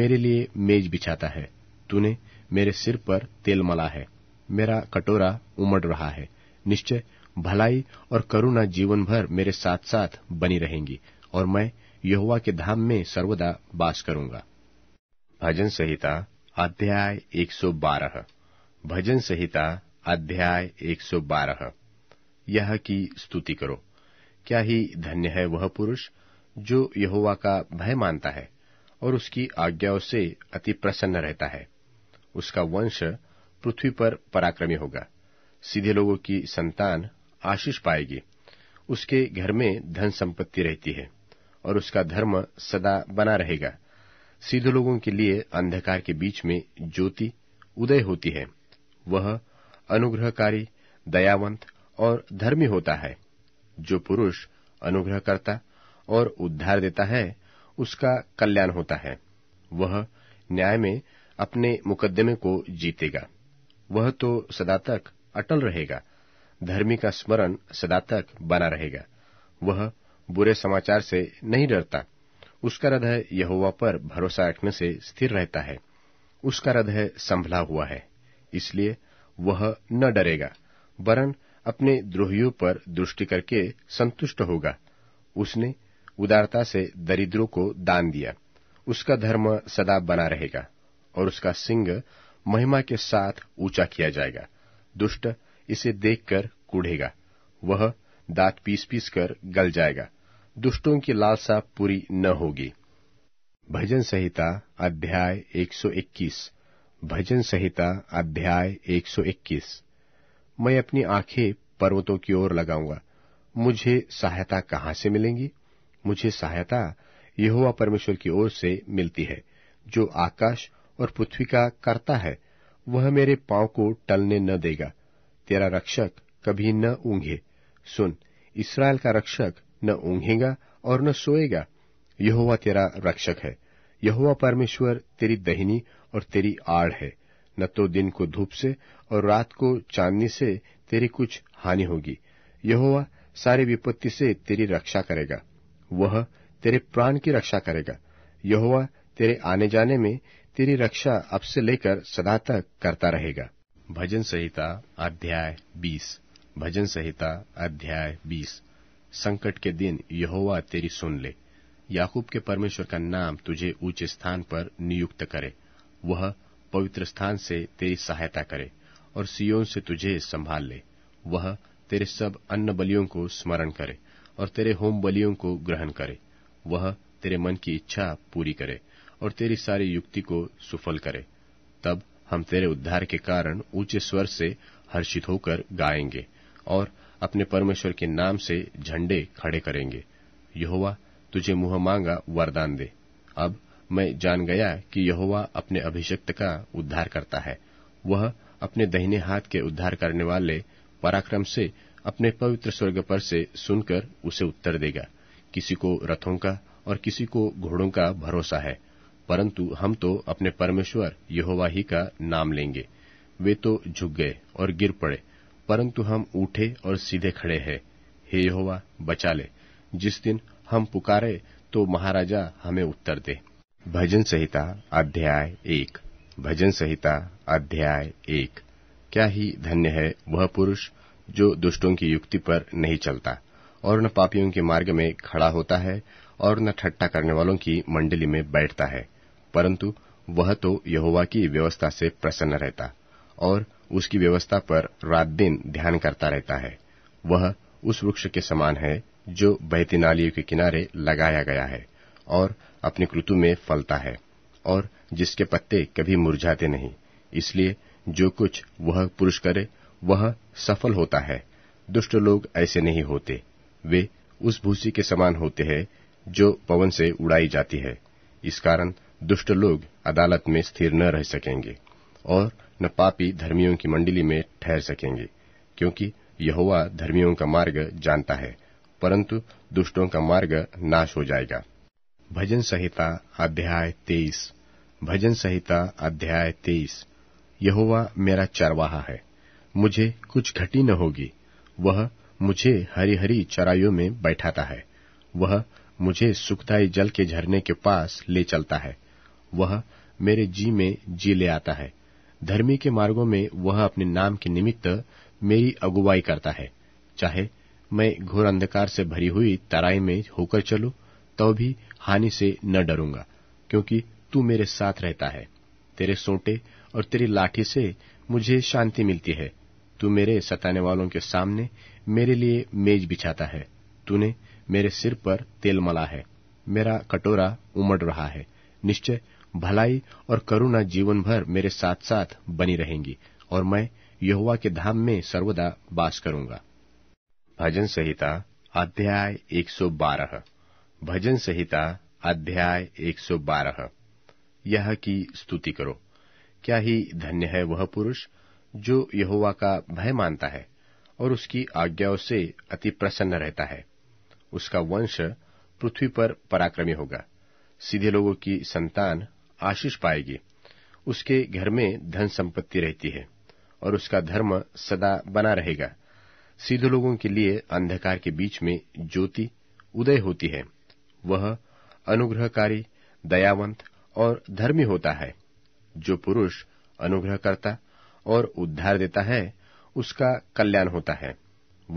मेरे लिए मेज बिछाता है तूने मेरे सिर पर तेल मला है मेरा कटोरा उमड़ रहा है निश्चय भलाई और करुणा जीवन भर मेरे साथ साथ बनी रहेंगी और मैं यहुआ के धाम में सर्वदा वास करूंगा भजन संहिता अध्याय 112 भजन संहिता अध्याय 112 यह की स्तुति करो क्या ही धन्य है वह पुरुष जो यहुआ का भय मानता है और उसकी आज्ञाओं से अति प्रसन्न रहता है उसका वंश पृथ्वी पर पराक्रमी होगा सीधे लोगों की संतान आशीष पाएगी उसके घर में धन संपत्ति रहती है और उसका धर्म सदा बना रहेगा सीधे लोगों के लिए अंधकार के बीच में ज्योति उदय होती है वह अनुग्रहकारी दयावंत और धर्मी होता है जो पुरुष अनुग्रह करता और उद्धार देता है उसका कल्याण होता है वह न्याय में अपने मुकदमे को जीतेगा वह तो सदा तक अटल रहेगा धर्मी का स्मरण सदा तक बना रहेगा वह बुरे समाचार से नहीं डरता उसका हृदय यहोवा पर भरोसा रखने से स्थिर रहता है उसका हृदय संभला हुआ है इसलिए वह न डरेगा वरन अपने द्रोहियों पर दृष्टि करके संतुष्ट होगा उसने उदारता से दरिद्रों को दान दिया उसका धर्म सदा बना रहेगा और उसका सिंह महिमा के साथ ऊंचा किया जाएगा दुष्ट इसे देखकर कूढ़ेगा वह दांत पीस पीस कर गल जाएगा दुष्टों की लालसा पूरी न होगी भजन संहिता अध्याय 121 भजन संहिता अध्याय 121 मैं अपनी आंखें पर्वतों की ओर लगाऊंगा मुझे सहायता कहां से मिलेंगी मुझे सहायता यहोवा परमेश्वर की ओर से मिलती है जो आकाश और पृथ्वी का करता है वह मेरे पांव को टलने न देगा तेरा रक्षक कभी न ऊंघे सुन इसराइल का रक्षक न ऊंघेगा और न सोएगा यहोवा तेरा रक्षक है यहोवा परमेश्वर तेरी दहिनी और तेरी आड़ है न तो दिन को धूप से और रात को चांदनी से तेरी कुछ हानि होगी यहोवा सारी विपत्ति से तेरी रक्षा करेगा वह तेरे प्राण की रक्षा करेगा यहोवा तेरे आने जाने में तेरी रक्षा अब से लेकर सदा तक करता रहेगा भजन संहिता अध्याय 20 भजन संहिता अध्याय 20 संकट के दिन यहोवा तेरी सुन ले याकूब के परमेश्वर का नाम तुझे ऊंचे स्थान पर नियुक्त करे वह पवित्र स्थान से तेरी सहायता करे और सियोन से तुझे संभाल ले वह तेरे सब अन्न बलियों को स्मरण करे और तेरे होम बलियों को ग्रहण करे वह तेरे मन की इच्छा पूरी करे और तेरी सारी युक्ति को सुफल करे तब हम तेरे उद्धार के कारण ऊंचे स्वर से हर्षित होकर गाएंगे और अपने परमेश्वर के नाम से झंडे खड़े करेंगे यहोवा तुझे मुंह मांगा वरदान दे अब मैं जान गया कि यहोवा अपने अभिषिक्त का उद्धार करता है वह अपने दहिने हाथ के उद्धार करने वाले पराक्रम से अपने पवित्र स्वर्ग पर से सुनकर उसे उत्तर देगा किसी को रथों का और किसी को घोड़ों का भरोसा है परंतु हम तो अपने परमेश्वर यहोवा ही का नाम लेंगे वे तो झुक गए और गिर पड़े परंतु हम उठे और सीधे खड़े हैं हे यहोवा बचा ले जिस दिन हम पुकारे तो महाराजा हमें उत्तर दे भजन संहिता अध्याय एक भजन संहिता अध्याय एक क्या ही धन्य है वह पुरुष जो दुष्टों की युक्ति पर नहीं चलता और न पापियों के मार्ग में खड़ा होता है और न ठट्टा करने वालों की मंडली में बैठता है परंतु वह तो यहोवा की व्यवस्था से प्रसन्न रहता और उसकी व्यवस्था पर रात दिन ध्यान करता रहता है वह उस वृक्ष के समान है जो बहती नालियों के किनारे लगाया गया है और अपनी कृतु में फलता है और जिसके पत्ते कभी मुरझाते नहीं इसलिए जो कुछ वह पुरुष करे वह सफल होता है दुष्ट लोग ऐसे नहीं होते वे उस भूसी के समान होते हैं जो पवन से उड़ाई जाती है इस कारण दुष्ट लोग अदालत में स्थिर न रह सकेंगे और न पापी धर्मियों की मंडली में ठहर सकेंगे क्योंकि यहोवा धर्मियों का मार्ग जानता है परंतु दुष्टों का मार्ग नाश हो जाएगा भजन संहिता अध्याय तेईस भजन संहिता अध्याय तेईस यहोवा मेरा चरवाहा है मुझे कुछ घटी न होगी वह मुझे हरी हरी चराइयों में बैठाता है वह मुझे सुखदाई जल के झरने के पास ले चलता है वह मेरे जी में जी ले आता है धर्मी के मार्गों में वह अपने नाम के निमित्त मेरी अगुवाई करता है चाहे मैं घोर अंधकार से भरी हुई तराई में होकर चलू तो भी हानि से न डरूंगा क्योंकि तू मेरे साथ रहता है तेरे सोटे और तेरी लाठी से मुझे शांति मिलती है तू मेरे सताने वालों के सामने मेरे लिए मेज बिछाता है तूने मेरे सिर पर तेल मला है मेरा कटोरा उमड़ रहा है निश्चय भलाई और करुणा जीवन भर मेरे साथ साथ बनी रहेंगी और मैं यहुआ के धाम में सर्वदा बास करूंगा भजन संहिता अध्याय 112 भजन संहिता अध्याय 112 यह की स्तुति करो क्या ही धन्य है वह पुरुष जो यहुआ का भय मानता है और उसकी आज्ञाओं से अति प्रसन्न रहता है उसका वंश पृथ्वी पर पराक्रमी होगा सीधे लोगों की संतान आशीष पाएगी उसके घर में धन संपत्ति रहती है और उसका धर्म सदा बना रहेगा सीधे लोगों के लिए अंधकार के बीच में ज्योति उदय होती है वह अनुग्रहकारी दयावंत और धर्मी होता है जो पुरुष अनुग्रह करता और उद्धार देता है उसका कल्याण होता है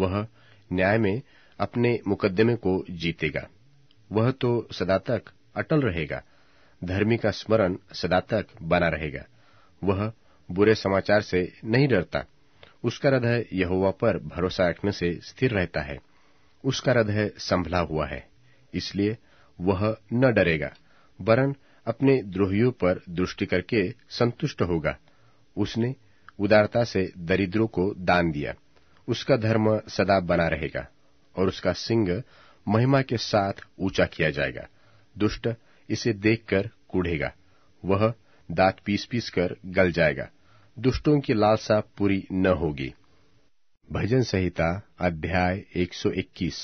वह न्याय में अपने मुकदमे को जीतेगा वह तो सदा तक अटल रहेगा धर्मी का स्मरण सदा तक बना रहेगा वह बुरे समाचार से नहीं डरता उसका हृदय यहोवा पर भरोसा रखने से स्थिर रहता है उसका हृदय संभला हुआ है इसलिए वह न डरेगा वरन अपने द्रोहियों पर दृष्टि करके संतुष्ट होगा उसने उदारता से दरिद्रों को दान दिया उसका धर्म सदा बना रहेगा और उसका सिंह महिमा के साथ ऊंचा किया जाएगा दुष्ट इसे देखकर कूढ़ेगा वह दांत पीस पीस कर गल जाएगा दुष्टों की लालसा पूरी न होगी भजन संहिता अध्याय 121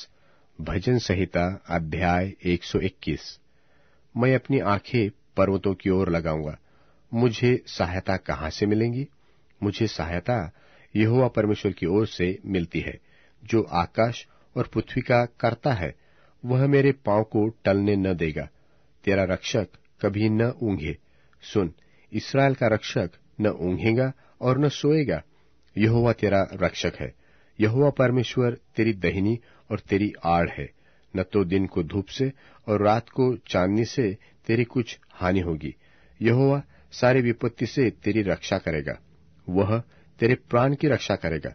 भजन संहिता अध्याय 121 मैं अपनी आंखें पर्वतों की ओर लगाऊंगा मुझे सहायता कहां से मिलेंगी मुझे सहायता यहोवा परमेश्वर की ओर से मिलती है जो आकाश और पृथ्वी का करता है वह मेरे पांव को टलने न देगा तेरा रक्षक कभी न ऊंघे सुन इसराइल का रक्षक न ऊंघेगा और न सोएगा यहोवा तेरा रक्षक है यहोवा परमेश्वर तेरी दहिनी और तेरी आड़ है न तो दिन को धूप से और रात को चांदनी से तेरी कुछ हानि होगी यहोवा सारी विपत्ति से तेरी रक्षा करेगा वह तेरे प्राण की रक्षा करेगा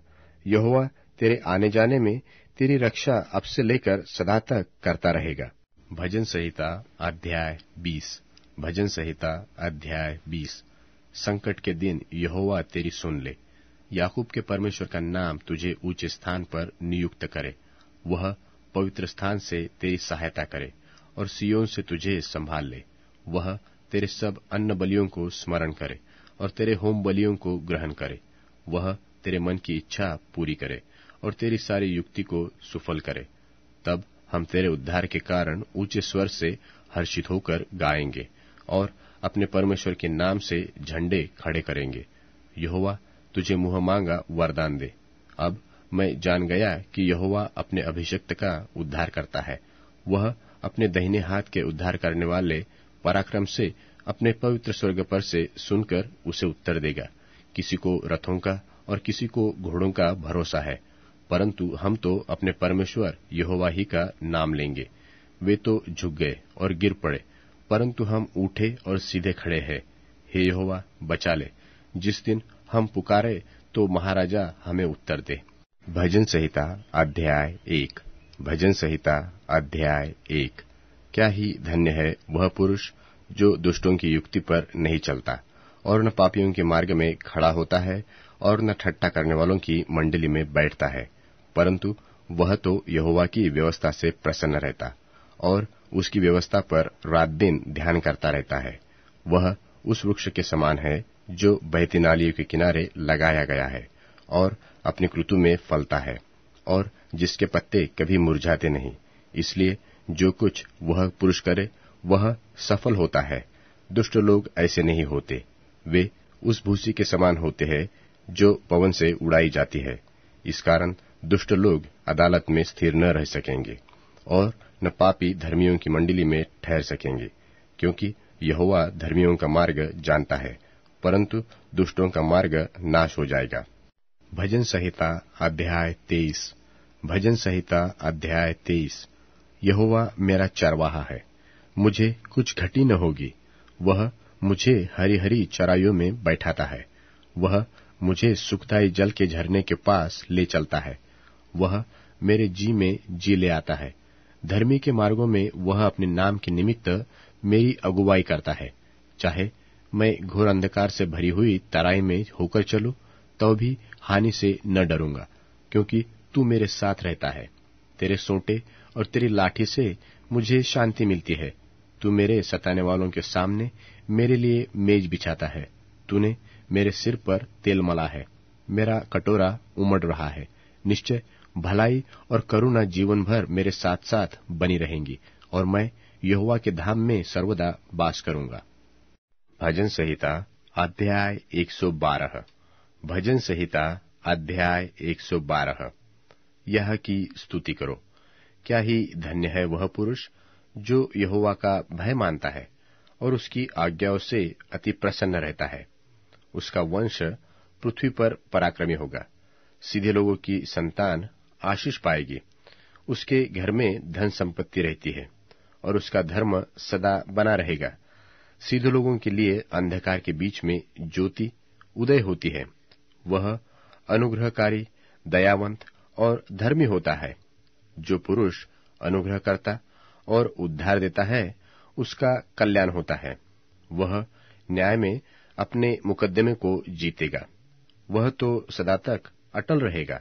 यहोवा तेरे आने जाने में तेरी रक्षा अब से लेकर सदा तक करता रहेगा भजन संहिता अध्याय 20 भजन संहिता अध्याय 20 संकट के दिन यहोवा तेरी सुन ले याकूब के परमेश्वर का नाम तुझे ऊंचे स्थान पर नियुक्त करे वह पवित्र स्थान से तेरी सहायता करे और सियोन से तुझे संभाल ले वह तेरे सब अन्न बलियों को स्मरण करे और तेरे होम बलियों को ग्रहण करे वह तेरे मन की इच्छा पूरी करे और तेरी सारी युक्ति को सुफल करे तब हम तेरे उद्धार के कारण ऊंचे स्वर से हर्षित होकर गाएंगे और अपने परमेश्वर के नाम से झंडे खड़े करेंगे यहोवा तुझे मुंह मांगा वरदान दे अब मैं जान गया कि यहोवा अपने अभिषक्त का उद्धार करता है वह अपने दहिने हाथ के उद्धार करने वाले पराक्रम से अपने पवित्र स्वर्ग पर से सुनकर उसे उत्तर देगा किसी को रथों का और किसी को घोड़ों का भरोसा है परंतु हम तो अपने परमेश्वर यहोवा ही का नाम लेंगे वे तो झुक गए और गिर पड़े परंतु हम उठे और सीधे खड़े हैं हे यहोवा बचा ले जिस दिन हम पुकारे तो महाराजा हमें उत्तर दे भजन संहिता अध्याय एक भजन संहिता अध्याय एक क्या ही धन्य है वह पुरुष जो दुष्टों की युक्ति पर नहीं चलता और न पापियों के मार्ग में खड़ा होता है और न ठट्टा करने वालों की मंडली में बैठता है परंतु वह तो यहोवा की व्यवस्था से प्रसन्न रहता और उसकी व्यवस्था पर रात दिन ध्यान करता रहता है वह उस वृक्ष के समान है जो बहती नालियों के किनारे लगाया गया है और अपनी कृतु में फलता है और जिसके पत्ते कभी मुरझाते नहीं इसलिए जो कुछ वह पुरुष करे वह सफल होता है दुष्ट लोग ऐसे नहीं होते वे उस भूसी के समान होते हैं जो पवन से उड़ाई जाती है इस कारण दुष्ट लोग अदालत में स्थिर न रह सकेंगे और न पापी धर्मियों की मंडली में ठहर सकेंगे क्योंकि यहोवा धर्मियों का मार्ग जानता है परंतु दुष्टों का मार्ग नाश हो जाएगा भजन संहिता अध्याय तेईस भजन संहिता अध्याय तेईस यहोवा मेरा चरवाहा है मुझे कुछ घटी न होगी वह मुझे हरी हरी चराइयों में बैठाता है वह मुझे सुखदाई जल के झरने के पास ले चलता है वह मेरे जी में जी ले आता है धर्मी के मार्गों में वह अपने नाम के निमित्त मेरी अगुवाई करता है चाहे मैं घोर अंधकार से भरी हुई तराई में होकर चलू तो भी हानि से न डरूंगा क्योंकि तू मेरे साथ रहता है तेरे सोटे और तेरी लाठी से मुझे शांति मिलती है तू मेरे सताने वालों के सामने मेरे लिए मेज बिछाता है तूने मेरे सिर पर तेल मला है मेरा कटोरा उमड़ रहा है निश्चय भलाई और करुणा जीवन भर मेरे साथ साथ बनी रहेंगी और मैं यहुआ के धाम में सर्वदा बास करूंगा भजन संहिता अध्याय 112 भजन संहिता अध्याय 112 यह की स्तुति करो क्या ही धन्य है वह पुरुष जो यहुआ का भय मानता है और उसकी आज्ञाओं से अति प्रसन्न रहता है उसका वंश पृथ्वी पर पराक्रमी होगा सीधे लोगों की संतान आशीष पाएगी उसके घर में धन संपत्ति रहती है और उसका धर्म सदा बना रहेगा सीधे लोगों के लिए अंधकार के बीच में ज्योति उदय होती है वह अनुग्रहकारी दयावंत और धर्मी होता है जो पुरुष अनुग्रह करता और उद्धार देता है उसका कल्याण होता है वह न्याय में अपने मुकदमे को जीतेगा वह तो सदा तक अटल रहेगा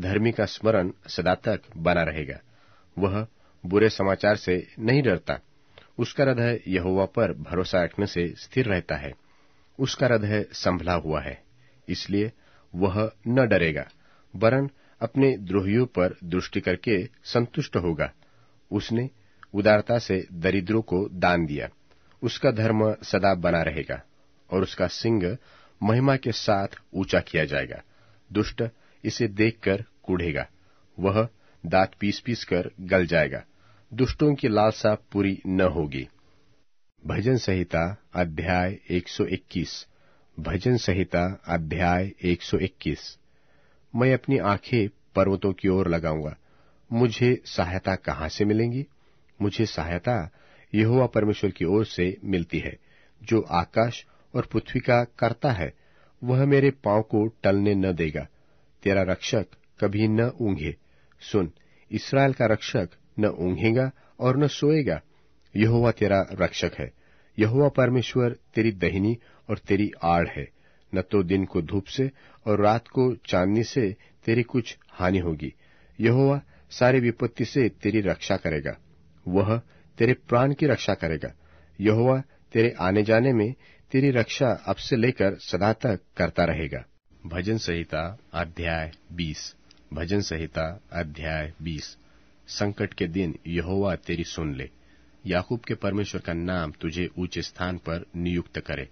धर्मी का स्मरण सदा तक बना रहेगा वह बुरे समाचार से नहीं डरता उसका हृदय यहोवा पर भरोसा रखने से स्थिर रहता है उसका हृदय संभला हुआ है इसलिए वह न डरेगा वरन अपने द्रोहियों पर दृष्टि करके संतुष्ट होगा उसने उदारता से दरिद्रों को दान दिया उसका धर्म सदा बना रहेगा और उसका सिंह महिमा के साथ ऊंचा किया जाएगा दुष्ट इसे देखकर कूढ़ेगा वह दांत पीस पीस कर गल जाएगा दुष्टों की लालसा पूरी न होगी भजन संहिता अध्याय 121 भजन संहिता अध्याय 121 मैं अपनी आंखें पर्वतों की ओर लगाऊंगा मुझे सहायता कहां से मिलेंगी मुझे सहायता यहोवा परमेश्वर की ओर से मिलती है जो आकाश और पृथ्वी का करता है वह मेरे पांव को टलने न देगा तेरा रक्षक कभी न ऊंघे सुन इसराइल का रक्षक न ऊंघेगा और न सोएगा यहोवा तेरा रक्षक है यहोवा परमेश्वर तेरी दहिनी और तेरी आड़ है न तो दिन को धूप से और रात को चांदनी से तेरी कुछ हानि होगी यहोवा सारी विपत्ति से तेरी रक्षा करेगा वह तेरे प्राण की रक्षा करेगा यहोवा तेरे आने जाने में तेरी रक्षा अब से लेकर सदा तक करता रहेगा भजन संहिता अध्याय 20 भजन संहिता अध्याय 20 संकट के दिन यहोवा तेरी सुन ले याकूब के परमेश्वर का नाम तुझे ऊंचे स्थान पर नियुक्त करे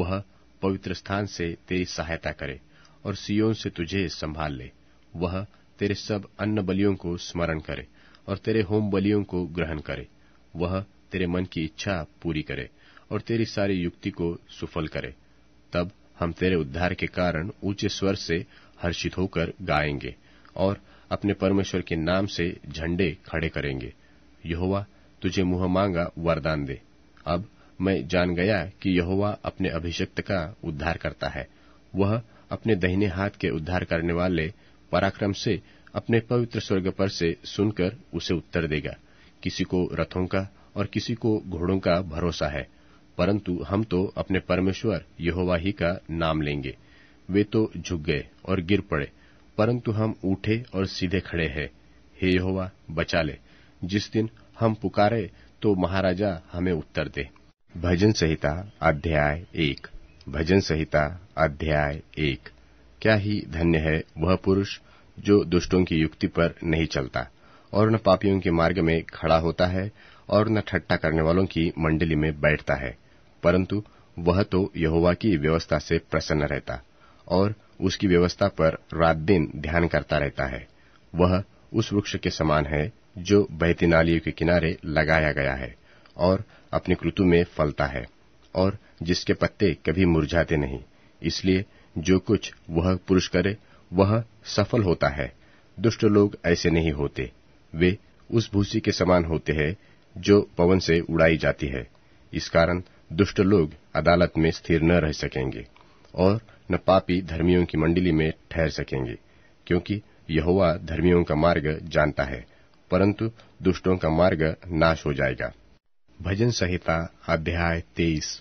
वह पवित्र स्थान से तेरी सहायता करे और सियोन से तुझे संभाल ले वह तेरे सब अन्न बलियों को स्मरण करे और तेरे होम बलियों को ग्रहण करे वह तेरे मन की इच्छा पूरी करे और तेरी सारी युक्ति को सुफल करे तब हम तेरे उद्धार के कारण ऊंचे स्वर से हर्षित होकर गाएंगे और अपने परमेश्वर के नाम से झंडे खड़े करेंगे यहोवा तुझे मुंह मांगा वरदान दे अब मैं जान गया कि यहोवा अपने अभिषिक्त का उद्धार करता है वह अपने दहिने हाथ के उद्धार करने वाले पराक्रम से अपने पवित्र स्वर्ग पर से सुनकर उसे उत्तर देगा किसी को रथों का और किसी को घोड़ों का भरोसा है परंतु हम तो अपने परमेश्वर यहोवा ही का नाम लेंगे वे तो झुक गए और गिर पड़े परंतु हम उठे और सीधे खड़े हैं हे यहोवा बचा ले जिस दिन हम पुकारे तो महाराजा हमें उत्तर दे भजन संहिता अध्याय एक भजन संहिता अध्याय एक क्या ही धन्य है वह पुरुष जो दुष्टों की युक्ति पर नहीं चलता और न पापियों के मार्ग में खड़ा होता है और न ठट्टा करने वालों की मंडली में बैठता है परंतु वह तो यहोवा की व्यवस्था से प्रसन्न रहता और उसकी व्यवस्था पर रात दिन ध्यान करता रहता है वह उस वृक्ष के समान है जो बहती नालियों के किनारे लगाया गया है और अपनी कृतु में फलता है और जिसके पत्ते कभी मुरझाते नहीं इसलिए जो कुछ वह पुरुष करे वह सफल होता है दुष्ट लोग ऐसे नहीं होते वे उस भूसी के समान होते हैं जो पवन से उड़ाई जाती है इस कारण दुष्ट लोग अदालत में स्थिर न रह सकेंगे और न पापी धर्मियों की मंडली में ठहर सकेंगे क्योंकि यहोवा धर्मियों का मार्ग जानता है परंतु दुष्टों का मार्ग नाश हो जाएगा भजन संहिता अध्याय तेईस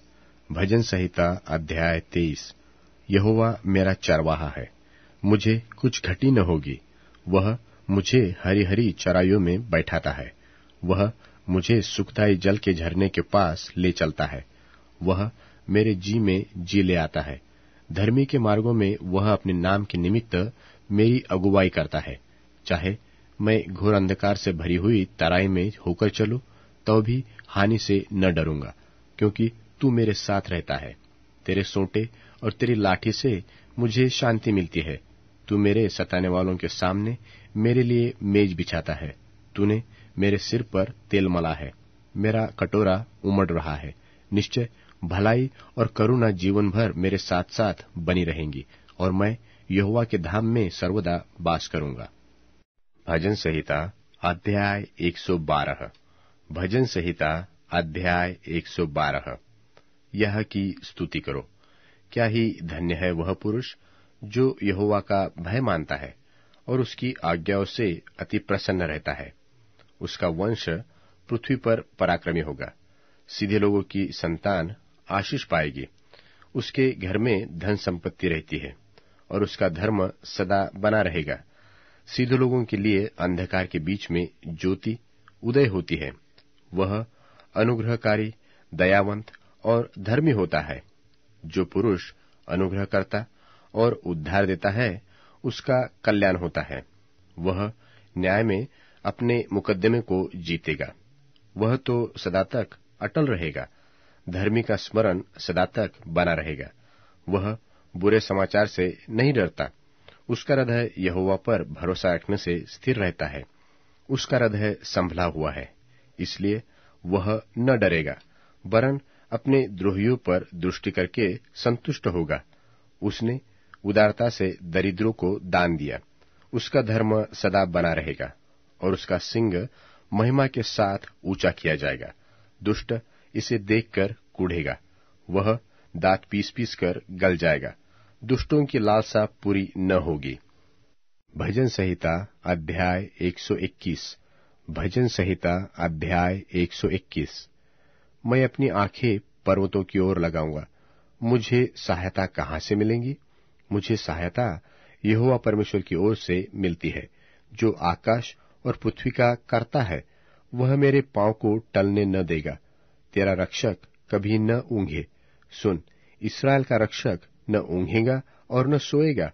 भजन संहिता अध्याय तेईस यहोवा मेरा चरवाहा है मुझे कुछ घटी न होगी वह मुझे हरी हरी चराइयों में बैठाता है वह मुझे सुखदायी जल के झरने के पास ले चलता है वह मेरे जी में जी ले आता है धर्मी के मार्गों में वह अपने नाम के निमित्त मेरी अगुवाई करता है चाहे मैं घोर अंधकार से भरी हुई तराई में होकर चलू तो भी हानि से न डरूंगा क्योंकि तू मेरे साथ रहता है तेरे सोटे और तेरी लाठी से मुझे शांति मिलती है तू मेरे सताने वालों के सामने मेरे लिए मेज बिछाता है तूने मेरे सिर पर तेल मला है मेरा कटोरा उमड़ रहा है निश्चय भलाई और करुणा जीवन भर मेरे साथ साथ बनी रहेंगी और मैं यहुआ के धाम में सर्वदा बास करूंगा भजन संहिता अध्याय 112 भजन संहिता अध्याय 112 यह की स्तुति करो क्या ही धन्य है वह पुरुष जो यहोवा का भय मानता है और उसकी आज्ञाओं से अति प्रसन्न रहता है उसका वंश पृथ्वी पर पराक्रमी होगा सीधे लोगों की संतान आशीष पाएगी उसके घर में धन संपत्ति रहती है और उसका धर्म सदा बना रहेगा सीधे लोगों के लिए अंधकार के बीच में ज्योति उदय होती है वह अनुग्रहकारी दयावंत और धर्मी होता है जो पुरुष अनुग्रह करता और उद्धार देता है उसका कल्याण होता है वह न्याय में अपने मुकदमे को जीतेगा वह तो सदा तक अटल रहेगा धर्मी का स्मरण सदा तक बना रहेगा वह बुरे समाचार से नहीं डरता उसका हृदय यहोवा पर भरोसा रखने से स्थिर रहता है उसका हृदय संभला हुआ है इसलिए वह न डरेगा वरन अपने द्रोहियों पर दृष्टि करके संतुष्ट होगा उसने उदारता से दरिद्रों को दान दिया उसका धर्म सदा बना रहेगा और उसका सिंह महिमा के साथ ऊंचा किया जाएगा दुष्ट इसे देखकर कूढ़ेगा वह दांत पीस पीस कर गल जाएगा दुष्टों की लालसा पूरी न होगी भजन संहिता अध्याय 121 भजन संहिता अध्याय 121 मैं अपनी आंखें पर्वतों की ओर लगाऊंगा मुझे सहायता कहां से मिलेंगी मुझे सहायता यहोवा परमेश्वर की ओर से मिलती है जो आकाश और पृथ्वी का करता है वह मेरे पांव को टलने न देगा तेरा रक्षक कभी न ऊंघे सुन इसराइल का रक्षक न ऊंघेगा और न सोएगा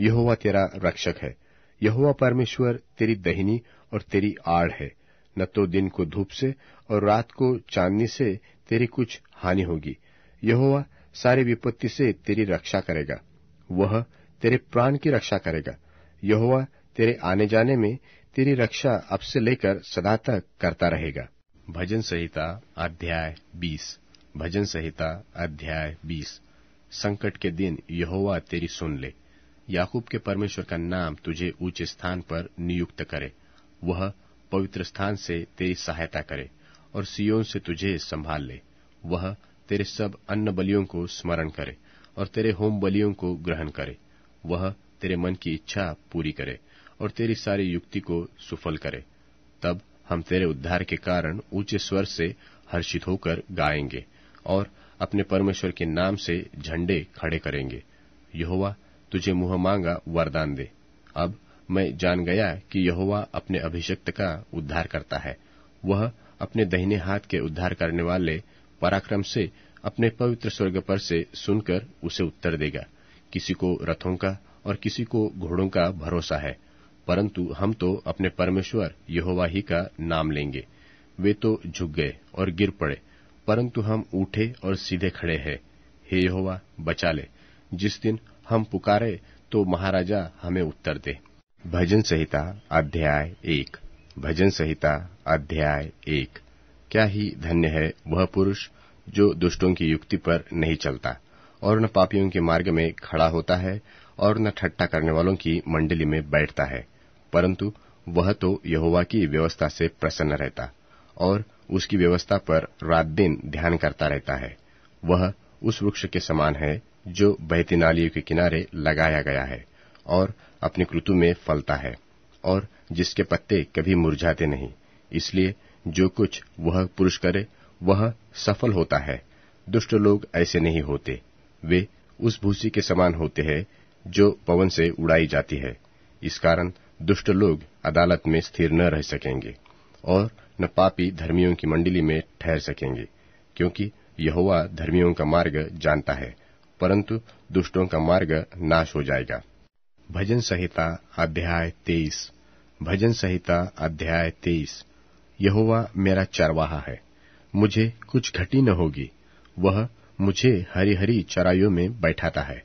यहोवा तेरा रक्षक है यहोवा परमेश्वर तेरी दहिनी और तेरी आड़ है न तो दिन को धूप से और रात को चांदनी से तेरी कुछ हानि होगी यहोवा सारी विपत्ति से तेरी रक्षा करेगा वह तेरे प्राण की रक्षा करेगा यहोवा तेरे आने जाने में तेरी रक्षा अब से लेकर सदा तक करता रहेगा भजन संहिता अध्याय 20 भजन संहिता अध्याय 20 संकट के दिन यहोवा तेरी सुन ले याकूब के परमेश्वर का नाम तुझे ऊंच स्थान पर नियुक्त करे वह पवित्र स्थान से तेरी सहायता करे और सियोन से तुझे संभाल ले वह तेरे सब अन्न बलियों को स्मरण करे और तेरे होम बलियों को ग्रहण करे वह तेरे मन की इच्छा पूरी करे और तेरी सारी युक्ति को सुफल करे तब हम तेरे उद्धार के कारण ऊंचे स्वर से हर्षित होकर गाएंगे और अपने परमेश्वर के नाम से झंडे खड़े करेंगे यहोवा तुझे मुंह मांगा वरदान दे अब मैं जान गया कि यहोवा अपने अभिषक्त का उद्धार करता है वह अपने दहिने हाथ के उद्धार करने वाले पराक्रम से अपने पवित्र स्वर्ग पर से सुनकर उसे उत्तर देगा किसी को रथों का और किसी को घोड़ों का भरोसा है परंतु हम तो अपने परमेश्वर यहोवा ही का नाम लेंगे वे तो झुक गए और गिर पड़े परंतु हम उठे और सीधे खड़े हैं हे यहोवा बचा ले जिस दिन हम पुकारे तो महाराजा हमें उत्तर दे भजन संहिता अध्याय एक भजन संहिता अध्याय एक क्या ही धन्य है वह पुरुष जो दुष्टों की युक्ति पर नहीं चलता और न पापियों के मार्ग में खड़ा होता है और न ठट्टा करने वालों की मंडली में बैठता है परंतु वह तो यहोवा की व्यवस्था से प्रसन्न रहता और उसकी व्यवस्था पर रात दिन ध्यान करता रहता है वह उस वृक्ष के समान है जो बहती नालियों के किनारे लगाया गया है और अपनी कृतु में फलता है और जिसके पत्ते कभी मुरझाते नहीं इसलिए जो कुछ वह पुरुष करे वह सफल होता है दुष्ट लोग ऐसे नहीं होते वे उस भूसी के समान होते हैं जो पवन से उड़ाई जाती है इस कारण दुष्ट लोग अदालत में स्थिर न रह सकेंगे और न पापी धर्मियों की मंडली में ठहर सकेंगे क्योंकि यहोवा धर्मियों का मार्ग जानता है परंतु दुष्टों का मार्ग नाश हो जाएगा भजन संहिता अध्याय तेईस भजन संहिता अध्याय तेईस यहोवा मेरा चरवाहा है मुझे कुछ घटी न होगी वह मुझे हरी हरी चराइयों में बैठाता है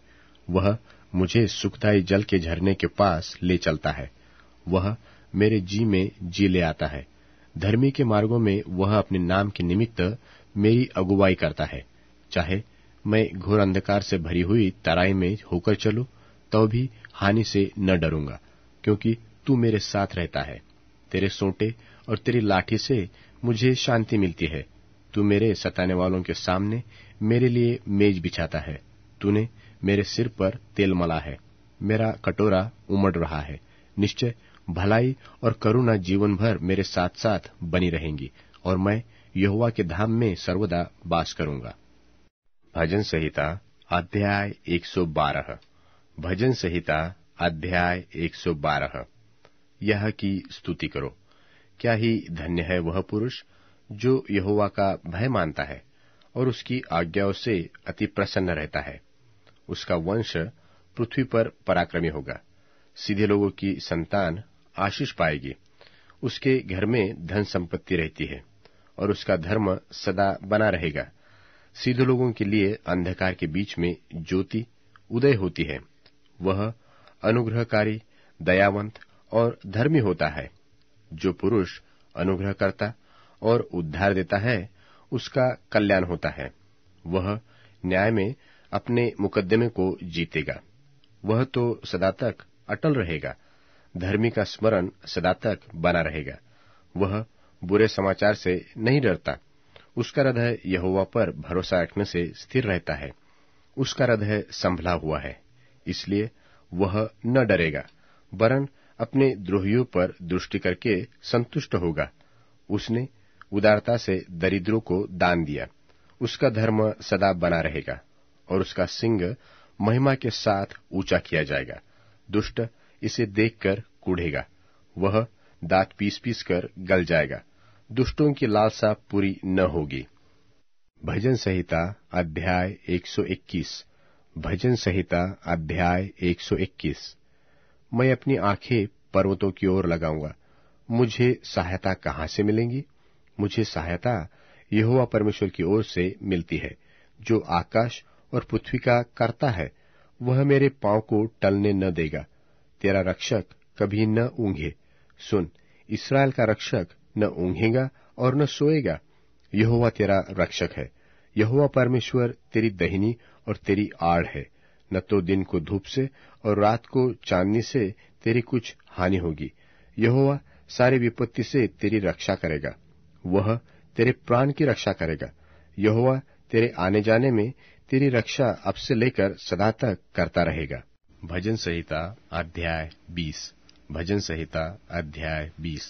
वह मुझे सुखदाई जल के झरने के पास ले चलता है वह मेरे जी में जी ले आता है धर्मी के मार्गों में वह अपने नाम के निमित्त मेरी अगुवाई करता है चाहे मैं घोर अंधकार से भरी हुई तराई में होकर चलू तो भी हानि से न डरूंगा क्योंकि तू मेरे साथ रहता है तेरे सोटे और तेरी लाठी से मुझे शांति मिलती है तू मेरे सताने वालों के सामने मेरे लिए मेज बिछाता है तूने मेरे सिर पर तेल मला है मेरा कटोरा उमड़ रहा है निश्चय भलाई और करुणा जीवन भर मेरे साथ साथ बनी रहेंगी और मैं यहुआ के धाम में सर्वदा बास करूंगा भजन संहिता अध्याय 112 भजन संहिता अध्याय 112 यह की स्तुति करो क्या ही धन्य है वह पुरुष जो यहोवा का भय मानता है और उसकी आज्ञाओं से अति प्रसन्न रहता है उसका वंश पृथ्वी पर पराक्रमी होगा सीधे लोगों की संतान आशीष पाएगी उसके घर में धन संपत्ति रहती है और उसका धर्म सदा बना रहेगा सीधे लोगों के लिए अंधकार के बीच में ज्योति उदय होती है वह अनुग्रहकारी दयावंत और धर्मी होता है जो पुरुष अनुग्रह करता और उद्धार देता है उसका कल्याण होता है वह न्याय में अपने मुकदमे को जीतेगा वह तो सदा तक अटल रहेगा धर्मी का स्मरण सदा तक बना रहेगा वह बुरे समाचार से नहीं डरता उसका हृदय यहोवा पर भरोसा रखने से स्थिर रहता है उसका हृदय संभला हुआ है इसलिए वह न डरेगा वरन अपने द्रोहियों पर दृष्टि करके संतुष्ट होगा उसने उदारता से दरिद्रों को दान दिया उसका धर्म सदा बना रहेगा और उसका सिंह महिमा के साथ ऊंचा किया जाएगा दुष्ट इसे देखकर कूढ़ेगा वह दांत पीस पीस कर गल जाएगा दुष्टों की लालसा पूरी न होगी भजन संहिता अध्याय 121 भजन संहिता अध्याय 121 मैं अपनी आंखें पर्वतों की ओर लगाऊंगा मुझे सहायता कहां से मिलेंगी मुझे सहायता यहोवा परमेश्वर की ओर से मिलती है जो आकाश और पृथ्वी का करता है वह मेरे पांव को टलने न देगा तेरा रक्षक कभी न ऊंघे सुन इसराइल का रक्षक न ऊंघेगा और न सोएगा यहोवा तेरा रक्षक है यहोवा परमेश्वर तेरी दहिनी और तेरी आड़ है न तो दिन को धूप से और रात को चांदनी से तेरी कुछ हानि होगी यहोवा सारी विपत्ति से तेरी रक्षा करेगा वह तेरे प्राण की रक्षा करेगा यहोवा तेरे आने जाने में तेरी रक्षा अब से लेकर सदा तक करता रहेगा भजन संहिता अध्याय 20 भजन संहिता अध्याय 20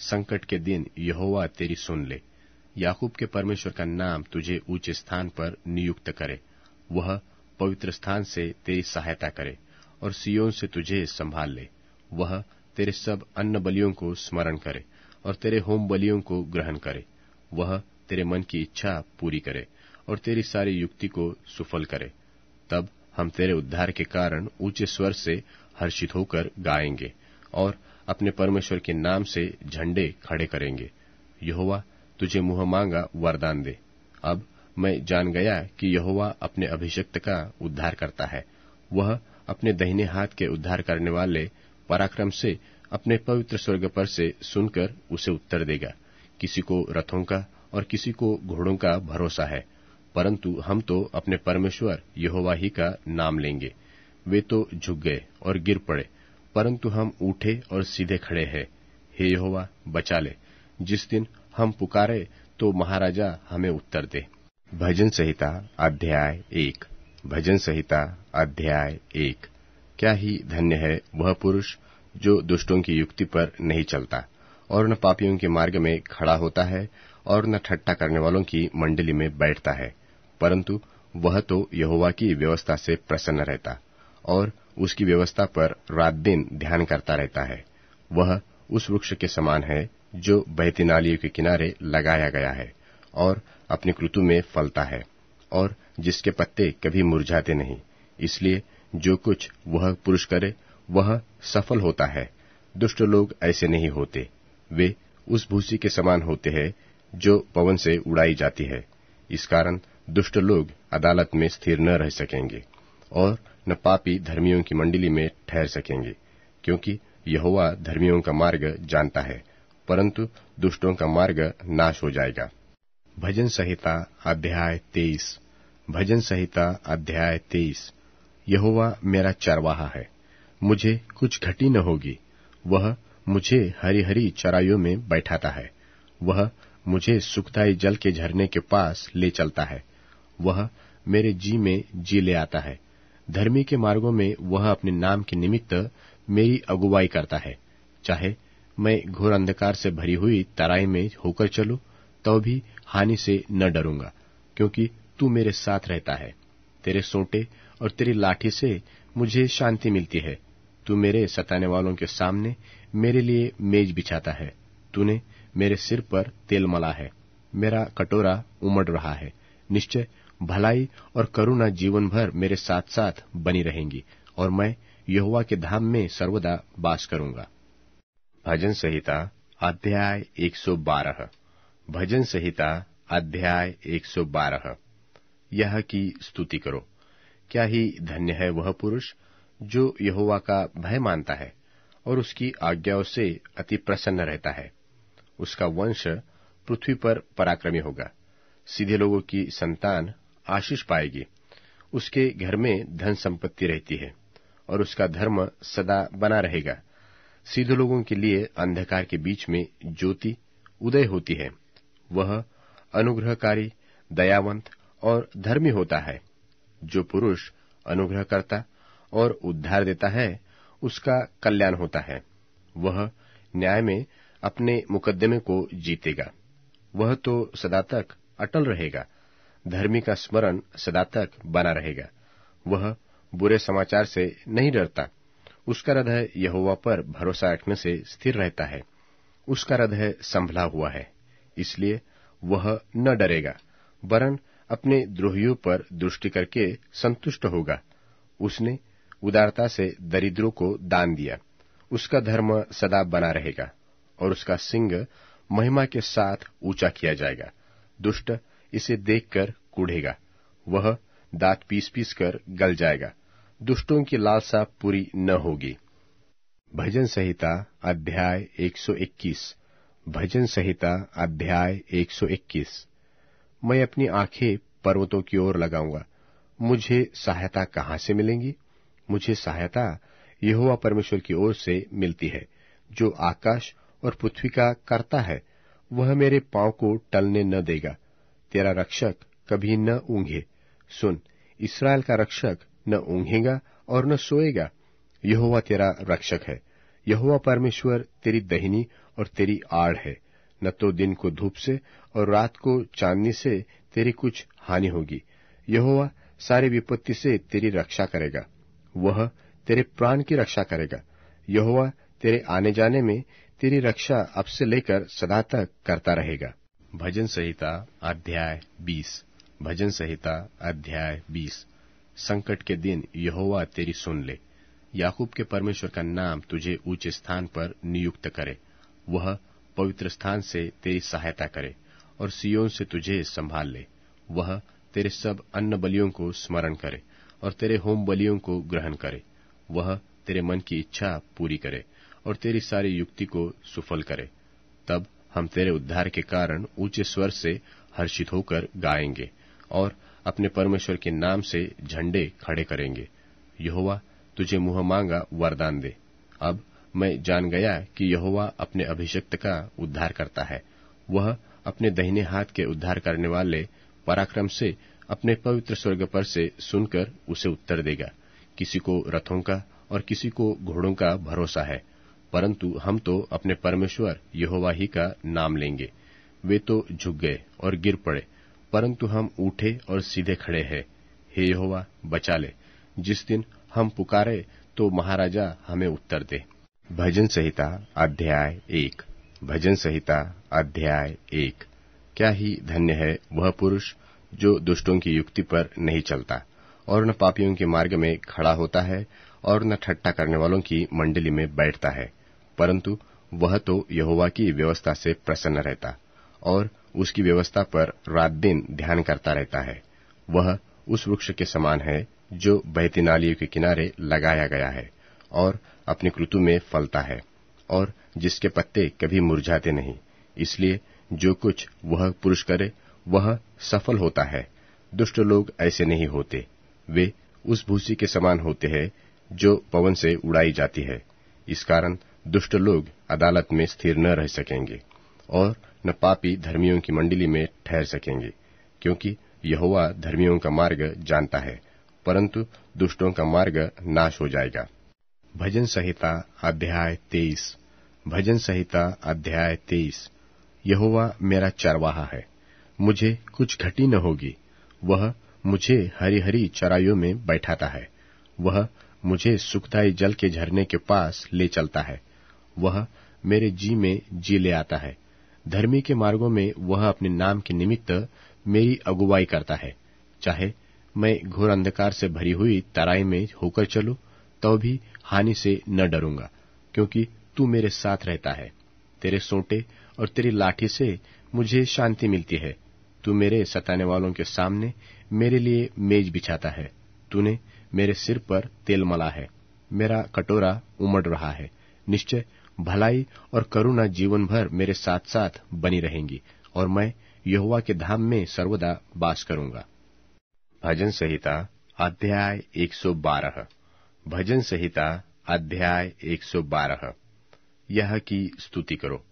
संकट के दिन यहोवा तेरी सुन ले याकूब के परमेश्वर का नाम तुझे ऊंच स्थान पर नियुक्त करे वह पवित्र स्थान से तेरी सहायता करे और सियोन से तुझे संभाल ले वह तेरे सब अन्न बलियों को स्मरण करे और तेरे होम बलियों को ग्रहण करे वह तेरे मन की इच्छा पूरी करे और तेरी सारी युक्ति को सुफल करे तब हम तेरे उद्धार के कारण ऊंचे स्वर से हर्षित होकर गाएंगे और अपने परमेश्वर के नाम से झंडे खड़े करेंगे यहोवा तुझे मुंह मांगा वरदान दे अब मैं जान गया कि यहोवा अपने अभिषक्त का उद्धार करता है वह अपने दहिने हाथ के उद्धार करने वाले पराक्रम से अपने पवित्र स्वर्ग पर से सुनकर उसे उत्तर देगा किसी को रथों का और किसी को घोड़ों का भरोसा है परंतु हम तो अपने परमेश्वर यहोवा ही का नाम लेंगे वे तो झुक गए और गिर पड़े परंतु हम उठे और सीधे खड़े हैं हे यहोवा बचा ले जिस दिन हम पुकारे तो महाराजा हमें उत्तर दे भजन संहिता अध्याय एक भजन संहिता अध्याय एक क्या ही धन्य है वह पुरुष जो दुष्टों की युक्ति पर नहीं चलता और न पापियों के मार्ग में खड़ा होता है और न ठट्टा करने वालों की मंडली में बैठता है परंतु वह तो यहोवा की व्यवस्था से प्रसन्न रहता और उसकी व्यवस्था पर रात दिन ध्यान करता रहता है वह उस वृक्ष के समान है जो बहती नालियों के किनारे लगाया गया है और अपनी कृतु में फलता है और जिसके पत्ते कभी मुरझाते नहीं इसलिए जो कुछ वह पुरुष करे वह सफल होता है दुष्ट लोग ऐसे नहीं होते वे उस भूसी के समान होते हैं जो पवन से उड़ाई जाती है इस कारण दुष्ट लोग अदालत में स्थिर न रह सकेंगे और न पापी धर्मियों की मंडली में ठहर सकेंगे क्योंकि यहोवा धर्मियों का मार्ग जानता है परंतु दुष्टों का मार्ग नाश हो जाएगा भजन संहिता अध्याय तेईस भजन संहिता अध्याय तेईस यहोवा मेरा चरवाहा है मुझे कुछ घटी न होगी वह मुझे हरी हरी चराइयों में बैठाता है वह मुझे सुखदायी जल के झरने के पास ले चलता है वह मेरे जी में जी ले आता है धर्मी के मार्गों में वह अपने नाम के निमित्त मेरी अगुवाई करता है चाहे मैं घोर अंधकार से भरी हुई तराई में होकर चलू तो भी हानि से न डरूंगा क्योंकि तू मेरे साथ रहता है तेरे सोटे और तेरी लाठी से मुझे शांति मिलती है तू मेरे सताने वालों के सामने मेरे लिए मेज बिछाता है तूने मेरे सिर पर तेल मला है मेरा कटोरा उमड़ रहा है निश्चय भलाई और करुणा जीवन भर मेरे साथ साथ बनी रहेंगी और मैं यहुआ के धाम में सर्वदा वास करूंगा भजन संहिता अध्याय 112 भजन संहिता अध्याय 112 यह की स्तुति करो क्या ही धन्य है वह पुरुष जो यहोवा का भय मानता है और उसकी आज्ञाओं से अति प्रसन्न रहता है उसका वंश पृथ्वी पर पराक्रमी होगा सीधे लोगों की संतान आशीष पाएगी उसके घर में धन संपत्ति रहती है और उसका धर्म सदा बना रहेगा सीधे लोगों के लिए अंधकार के बीच में ज्योति उदय होती है वह अनुग्रहकारी दयावंत और धर्मी होता है जो पुरुष अनुग्रह करता और उद्धार देता है उसका कल्याण होता है वह न्याय में अपने मुकदमे को जीतेगा वह तो सदा तक अटल रहेगा धर्मी का स्मरण सदा तक बना रहेगा वह बुरे समाचार से नहीं डरता उसका हृदय यहोवा पर भरोसा रखने से स्थिर रहता है उसका हृदय संभला हुआ है इसलिए वह न डरेगा वरन अपने द्रोहियों पर दृष्टि करके संतुष्ट होगा उसने उदारता से दरिद्रों को दान दिया उसका धर्म सदा बना रहेगा और उसका सिंह महिमा के साथ ऊंचा किया जाएगा दुष्ट इसे देखकर कूढ़ेगा वह दांत पीस पीस कर गल जाएगा दुष्टों की लालसा पूरी न होगी भजन संहिता अध्याय 121 भजन संहिता अध्याय 121 मैं अपनी आंखें पर्वतों की ओर लगाऊंगा मुझे सहायता कहां से मिलेंगी मुझे सहायता यहोवा परमेश्वर की ओर से मिलती है जो आकाश और पृथ्वी का करता है वह मेरे पांव को टलने न देगा तेरा रक्षक कभी न ऊंघे सुन इसराइल का रक्षक न ऊंघेगा और न सोएगा यहोवा तेरा रक्षक है यहोवा परमेश्वर तेरी दहिनी और तेरी आड़ है न तो दिन को धूप से और रात को चांदनी से तेरी कुछ हानि होगी यहोवा सारी विपत्ति से तेरी रक्षा करेगा वह तेरे प्राण की रक्षा करेगा यहोवा तेरे आने जाने में तेरी रक्षा अब से लेकर सदा तक करता रहेगा भजन संहिता अध्याय 20 भजन संहिता अध्याय 20 संकट के दिन यहोवा तेरी सुन ले याकूब के परमेश्वर का नाम तुझे ऊंचे स्थान पर नियुक्त करे वह पवित्र स्थान से तेरी सहायता करे और सियोन से तुझे संभाल ले वह तेरे सब अन्न बलियों को स्मरण करे और तेरे होम बलियों को ग्रहण करे वह तेरे मन की इच्छा पूरी करे और तेरी सारी युक्ति को सुफल करे तब हम तेरे उद्धार के कारण ऊंचे स्वर से हर्षित होकर गाएंगे और अपने परमेश्वर के नाम से झंडे खड़े करेंगे यहोवा तुझे मुंह मांगा वरदान दे अब मैं जान गया कि यहोवा अपने अभिषिक्त का उद्धार करता है वह अपने दहिने हाथ के उद्धार करने वाले पराक्रम से अपने पवित्र स्वर्ग पर से सुनकर उसे उत्तर देगा किसी को रथों का और किसी को घोड़ों का भरोसा है परंतु हम तो अपने परमेश्वर यहोवा ही का नाम लेंगे वे तो झुक गए और गिर पड़े परंतु हम उठे और सीधे खड़े हैं हे यहोवा बचा ले जिस दिन हम पुकारे तो महाराजा हमें उत्तर दे भजन संहिता अध्याय एक भजन संहिता अध्याय एक क्या ही धन्य है वह पुरुष जो दुष्टों की युक्ति पर नहीं चलता और न पापियों के मार्ग में खड़ा होता है और न ठट्टा करने वालों की मंडली में बैठता है परंतु वह तो यहोवा की व्यवस्था से प्रसन्न रहता और उसकी व्यवस्था पर रात दिन ध्यान करता रहता है वह उस वृक्ष के समान है जो बहती नालियों के किनारे लगाया गया है और अपनी कृतु में फलता है और जिसके पत्ते कभी मुरझाते नहीं इसलिए जो कुछ वह पुरुष करे वह सफल होता है दुष्ट लोग ऐसे नहीं होते वे उस भूसी के समान होते हैं जो पवन से उड़ाई जाती है इस कारण दुष्ट लोग अदालत में स्थिर न रह सकेंगे और न पापी धर्मियों की मंडली में ठहर सकेंगे क्योंकि यहोवा धर्मियों का मार्ग जानता है परंतु दुष्टों का मार्ग नाश हो जाएगा भजन संहिता अध्याय तेईस भजन संहिता अध्याय तेईस यहोवा मेरा चरवाहा है मुझे कुछ घटी न होगी वह मुझे हरी हरी चराइयों में बैठाता है वह मुझे सुखदाई जल के झरने के पास ले चलता है वह मेरे जी में जी ले आता है धर्मी के मार्गों में वह अपने नाम के निमित्त मेरी अगुवाई करता है चाहे मैं घोर अंधकार से भरी हुई तराई में होकर चलू तो भी हानि से न डरूंगा क्योंकि तू मेरे साथ रहता है तेरे सोटे और तेरी लाठी से मुझे शांति मिलती है तू मेरे सताने वालों के सामने मेरे लिए मेज बिछाता है तूने मेरे सिर पर तेल मला है मेरा कटोरा उमड़ रहा है निश्चय भलाई और करुणा जीवन भर मेरे साथ साथ बनी रहेंगी और मैं यहुआ के धाम में सर्वदा वास करूंगा भजन संहिता अध्याय 112 भजन संहिता अध्याय 112 यह की स्तुति करो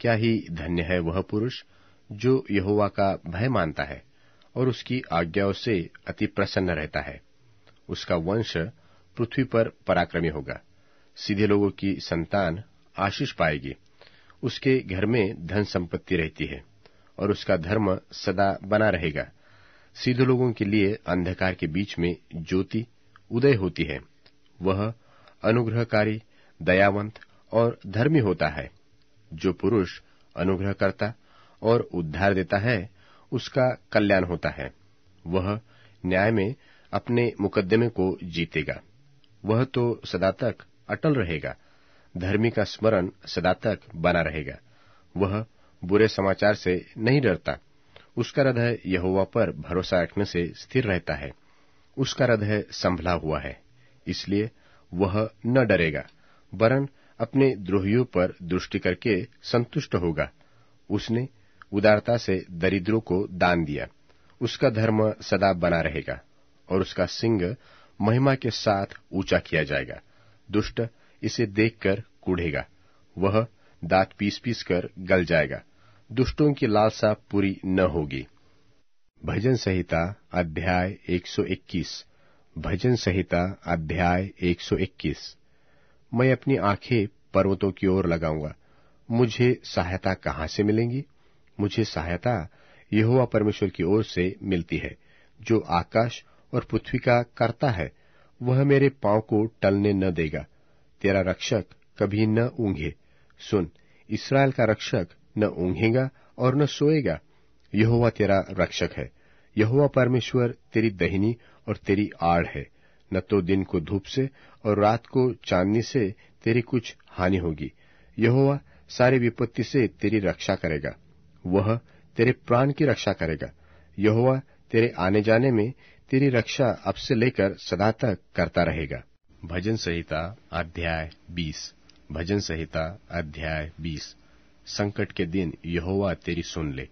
क्या ही धन्य है वह पुरुष जो यहुआ का भय मानता है और उसकी आज्ञाओं से अति प्रसन्न रहता है उसका वंश पृथ्वी पर पराक्रमी होगा सीधे लोगों की संतान आशीष पाएगी उसके घर में धन संपत्ति रहती है और उसका धर्म सदा बना रहेगा सीधे लोगों के लिए अंधकार के बीच में ज्योति उदय होती है वह अनुग्रहकारी दयावंत और धर्मी होता है जो पुरुष अनुग्रह करता और उद्धार देता है उसका कल्याण होता है वह न्याय में अपने मुकदमे को जीतेगा वह तो सदा तक अटल रहेगा धर्मी का स्मरण सदा तक बना रहेगा वह बुरे समाचार से नहीं डरता उसका हृदय यहोवा पर भरोसा रखने से स्थिर रहता है उसका हृदय संभला हुआ है इसलिए वह न डरेगा वरन अपने द्रोहियों पर दृष्टि करके संतुष्ट होगा उसने उदारता से दरिद्रों को दान दिया उसका धर्म सदा बना रहेगा और उसका सिंह महिमा के साथ ऊंचा किया जाएगा दुष्ट इसे देखकर कूढ़ेगा वह दांत पीस पीस कर गल जाएगा दुष्टों की लालसा पूरी न होगी भजन संहिता अध्याय 121 भजन संहिता अध्याय 121 मैं अपनी आंखें पर्वतों की ओर लगाऊंगा मुझे सहायता कहां से मिलेंगी मुझे सहायता यहोवा परमेश्वर की ओर से मिलती है जो आकाश और पृथ्वी का करता है वह मेरे पांव को टलने न देगा तेरा रक्षक कभी न ऊंघे सुन इसराइल का रक्षक न ऊंघेगा और न सोएगा यहोवा तेरा रक्षक है यहोवा परमेश्वर तेरी दहिनी और तेरी आड़ है न तो दिन को धूप से और रात को चांदनी से तेरी कुछ हानि होगी यहोवा सारी विपत्ति से तेरी रक्षा करेगा वह तेरे प्राण की रक्षा करेगा यहोवा तेरे आने जाने में तेरी रक्षा अब से लेकर सदा तक करता रहेगा भजन संहिता अध्याय 20 भजन संहिता अध्याय 20 संकट के दिन यहोवा तेरी सुन ले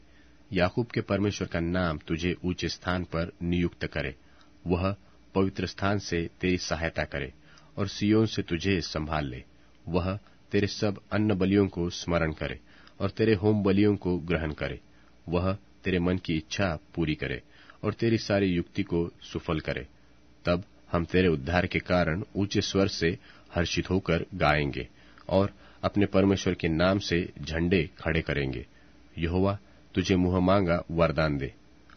याकूब के परमेश्वर का नाम तुझे ऊंचे स्थान पर नियुक्त करे वह पवित्र स्थान से तेरी सहायता करे और सियोन से तुझे संभाल ले वह तेरे सब अन्न बलियों को स्मरण करे और तेरे होम बलियों को ग्रहण करे वह तेरे मन की इच्छा पूरी करे और तेरी सारी युक्ति को सुफल करे तब हम तेरे उद्धार के कारण ऊंचे स्वर से हर्षित होकर गाएंगे और अपने परमेश्वर के नाम से झंडे खड़े करेंगे यहोवा तुझे मुंह मांगा वरदान दे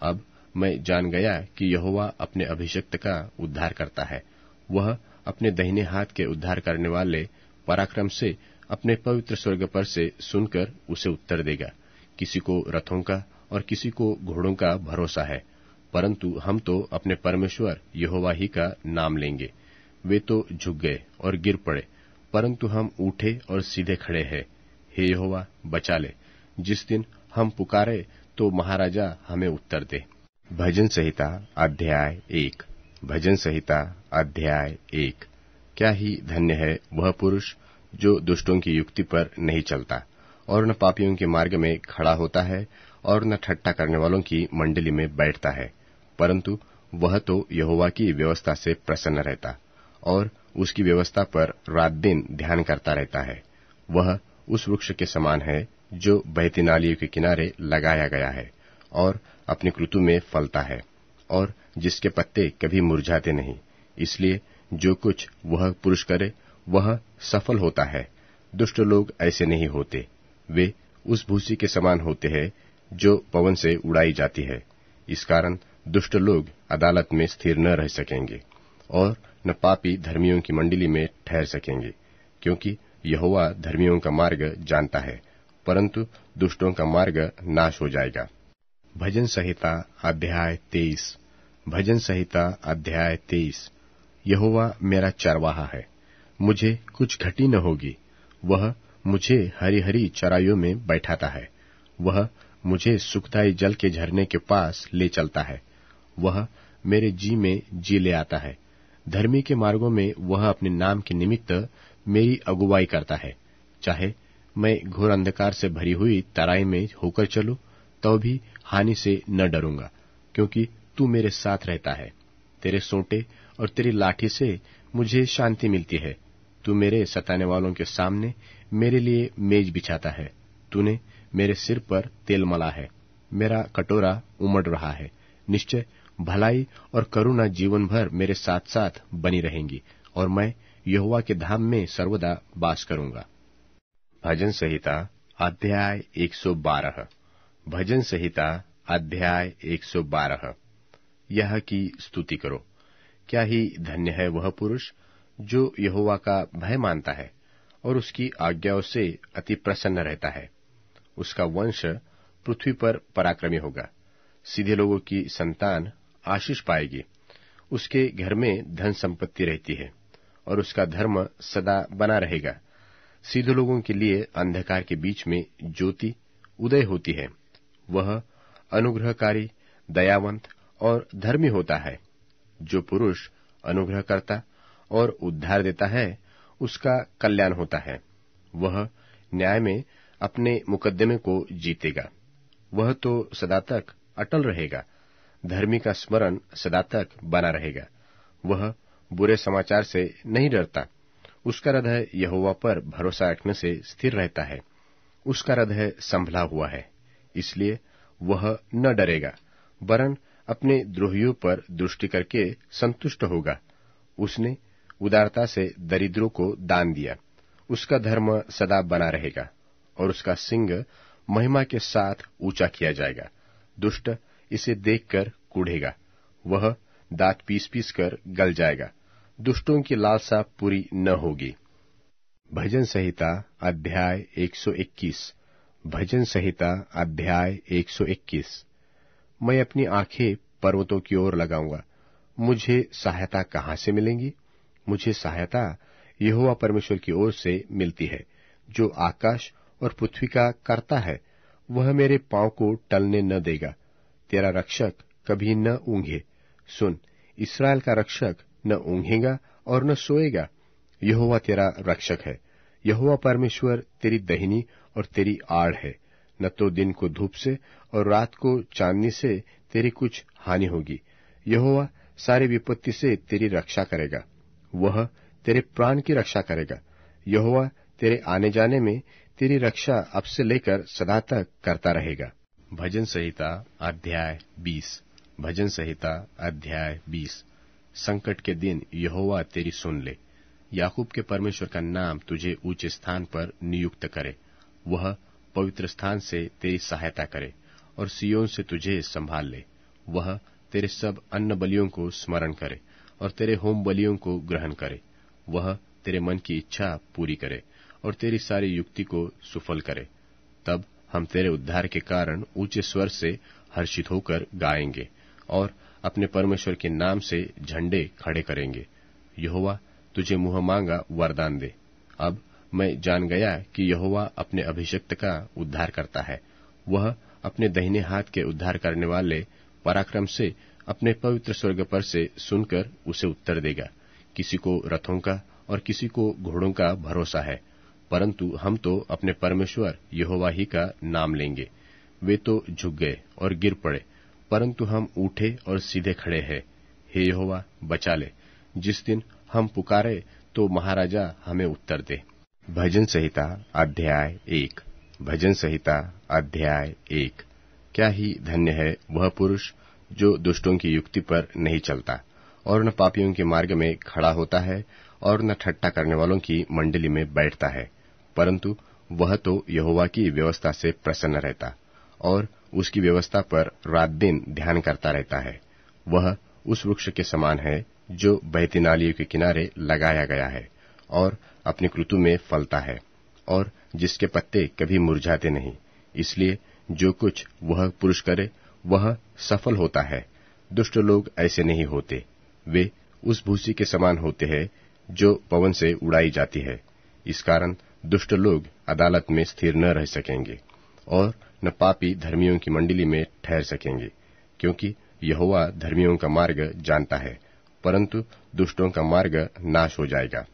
अब मैं जान गया कि यहोवा अपने अभिषक्त का उद्धार करता है वह अपने दहिने हाथ के उद्धार करने वाले पराक्रम से अपने पवित्र स्वर्ग पर से सुनकर उसे उत्तर देगा किसी को रथों का और किसी को घोड़ों का भरोसा है परंतु हम तो अपने परमेश्वर यहोवा ही का नाम लेंगे वे तो झुक गए और गिर पड़े परंतु हम उठे और सीधे खड़े हैं हे यहोवा बचा ले जिस दिन हम पुकारे तो महाराजा हमें उत्तर दे भजन संहिता अध्याय एक भजन संहिता अध्याय एक क्या ही धन्य है वह पुरुष जो दुष्टों की युक्ति पर नहीं चलता और न पापियों के मार्ग में खड़ा होता है और न ठट्टा करने वालों की मंडली में बैठता है परंतु वह तो यहोवा की व्यवस्था से प्रसन्न रहता और उसकी व्यवस्था पर रात दिन ध्यान करता रहता है वह उस वृक्ष के समान है जो बहती नालियों के किनारे लगाया गया है और अपनी कृतु में फलता है और जिसके पत्ते कभी मुरझाते नहीं इसलिए जो कुछ वह पुरुष करे वह सफल होता है दुष्ट लोग ऐसे नहीं होते वे उस भूसी के समान होते हैं जो पवन से उड़ाई जाती है इस कारण दुष्ट लोग अदालत में स्थिर न रह सकेंगे और न पापी धर्मियों की मंडली में ठहर सकेंगे क्योंकि यहोवा धर्मियों का मार्ग जानता है परंतु दुष्टों का मार्ग नाश हो जाएगा भजन संहिता अध्याय तेईस भजन संहिता अध्याय तेईस यहोवा मेरा चरवाहा है मुझे कुछ घटी न होगी वह मुझे हरी हरी चराइयों में बैठाता है वह मुझे सुखदाई जल के झरने के पास ले चलता है वह मेरे जी में जी ले आता है धर्मी के मार्गों में वह अपने नाम के निमित्त मेरी अगुवाई करता है चाहे मैं घोर अंधकार से भरी हुई तराई में होकर चलू तो भी हानि से न डरूंगा क्योंकि तू मेरे साथ रहता है तेरे सोटे और तेरी लाठी से मुझे शांति मिलती है तू मेरे सताने वालों के सामने मेरे लिए मेज बिछाता है तूने मेरे सिर पर तेल मला है मेरा कटोरा उमड़ रहा है निश्चय भलाई और करुणा जीवन भर मेरे साथ साथ बनी रहेंगी और मैं यहुआ के धाम में सर्वदा बास करूंगा भजन संहिता अध्याय 112 भजन संहिता अध्याय 112 यह की स्तुति करो क्या ही धन्य है वह पुरुष जो यहोवा का भय मानता है और उसकी आज्ञाओं से अति प्रसन्न रहता है उसका वंश पृथ्वी पर पराक्रमी होगा सीधे लोगों की संतान आशीष पाएगी उसके घर में धन संपत्ति रहती है और उसका धर्म सदा बना रहेगा सीधे लोगों के लिए अंधकार के बीच में ज्योति उदय होती है वह अनुग्रहकारी दयावंत और धर्मी होता है जो पुरुष अनुग्रह करता और उद्धार देता है उसका कल्याण होता है वह न्याय में अपने मुकदमे को जीतेगा वह तो सदा तक अटल रहेगा धर्मी का स्मरण सदा तक बना रहेगा वह बुरे समाचार से नहीं डरता उसका हृदय यहोवा पर भरोसा रखने से स्थिर रहता है उसका हृदय संभला हुआ है इसलिए वह न डरेगा वरन अपने द्रोहियों पर दृष्टि करके संतुष्ट होगा उसने उदारता से दरिद्रों को दान दिया उसका धर्म सदा बना रहेगा और उसका सिंग महिमा के साथ ऊंचा किया जाएगा दुष्ट इसे देखकर कूढ़ेगा वह दांत पीस पीस कर गल जाएगा दुष्टों की लालसा पूरी न होगी भजन संहिता अध्याय 121 भजन संहिता अध्याय 121 मैं अपनी आंखें पर्वतों की ओर लगाऊंगा मुझे सहायता कहां से मिलेंगी मुझे सहायता यहोवा परमेश्वर की ओर से मिलती है जो आकाश और पृथ्वी का करता है वह मेरे पांव को टलने न देगा तेरा रक्षक कभी न ऊंघे सुन इसराइल का रक्षक न ऊंघेगा और न सोएगा यहोवा तेरा रक्षक है यहोवा परमेश्वर तेरी दहिनी और तेरी आड़ है न तो दिन को धूप से और रात को चांदनी से तेरी कुछ हानि होगी यहोवा सारी विपत्ति से तेरी रक्षा करेगा वह तेरे प्राण की रक्षा करेगा यहोवा तेरे आने जाने में तेरी रक्षा अब से लेकर सदा तक करता रहेगा भजन संहिता अध्याय 20 भजन संहिता अध्याय 20 संकट के दिन यहोवा तेरी सुन ले याकूब के परमेश्वर का नाम तुझे ऊंचे स्थान पर नियुक्त करे वह पवित्र स्थान से तेरी सहायता करे और सियोन से तुझे संभाल ले वह तेरे सब अन्न बलियों को स्मरण करे और तेरे होम बलियों को ग्रहण करे वह तेरे मन की इच्छा पूरी करे और तेरी सारी युक्ति को सुफल करे तब हम तेरे उद्धार के कारण ऊंचे स्वर से हर्षित होकर गाएंगे और अपने परमेश्वर के नाम से झंडे खड़े करेंगे यहोवा तुझे मुंह मांगा वरदान दे अब मैं जान गया कि यहोवा अपने अभिषक्त का उद्धार करता है वह अपने दहिने हाथ के उद्धार करने वाले पराक्रम से अपने पवित्र स्वर्ग पर से सुनकर उसे उत्तर देगा किसी को रथों का और किसी को घोड़ों का भरोसा है परंतु हम तो अपने परमेश्वर यहोवा ही का नाम लेंगे वे तो झुक गए और गिर पड़े परंतु हम उठे और सीधे खड़े हैं हे यहोवा बचा ले जिस दिन हम पुकारे तो महाराजा हमें उत्तर दे भजन संहिता अध्याय एक भजन संहिता अध्याय एक क्या ही धन्य है वह पुरुष जो दुष्टों की युक्ति पर नहीं चलता और न पापियों के मार्ग में खड़ा होता है और न ठट्टा करने वालों की मंडली में बैठता है परंतु वह तो यहोवा की व्यवस्था से प्रसन्न रहता और उसकी व्यवस्था पर रात दिन ध्यान करता रहता है वह उस वृक्ष के समान है जो बहती नालियों के किनारे लगाया गया है और अपनी कृतु में फलता है और जिसके पत्ते कभी मुरझाते नहीं इसलिए जो कुछ वह पुरुष करे वह सफल होता है दुष्ट लोग ऐसे नहीं होते वे उस भूसी के समान होते हैं जो पवन से उड़ाई जाती है इस कारण दुष्ट लोग अदालत में स्थिर न रह सकेंगे और न पापी धर्मियों की मंडली में ठहर सकेंगे क्योंकि यहोवा धर्मियों का मार्ग जानता है परंतु दुष्टों का मार्ग नाश हो जाएगा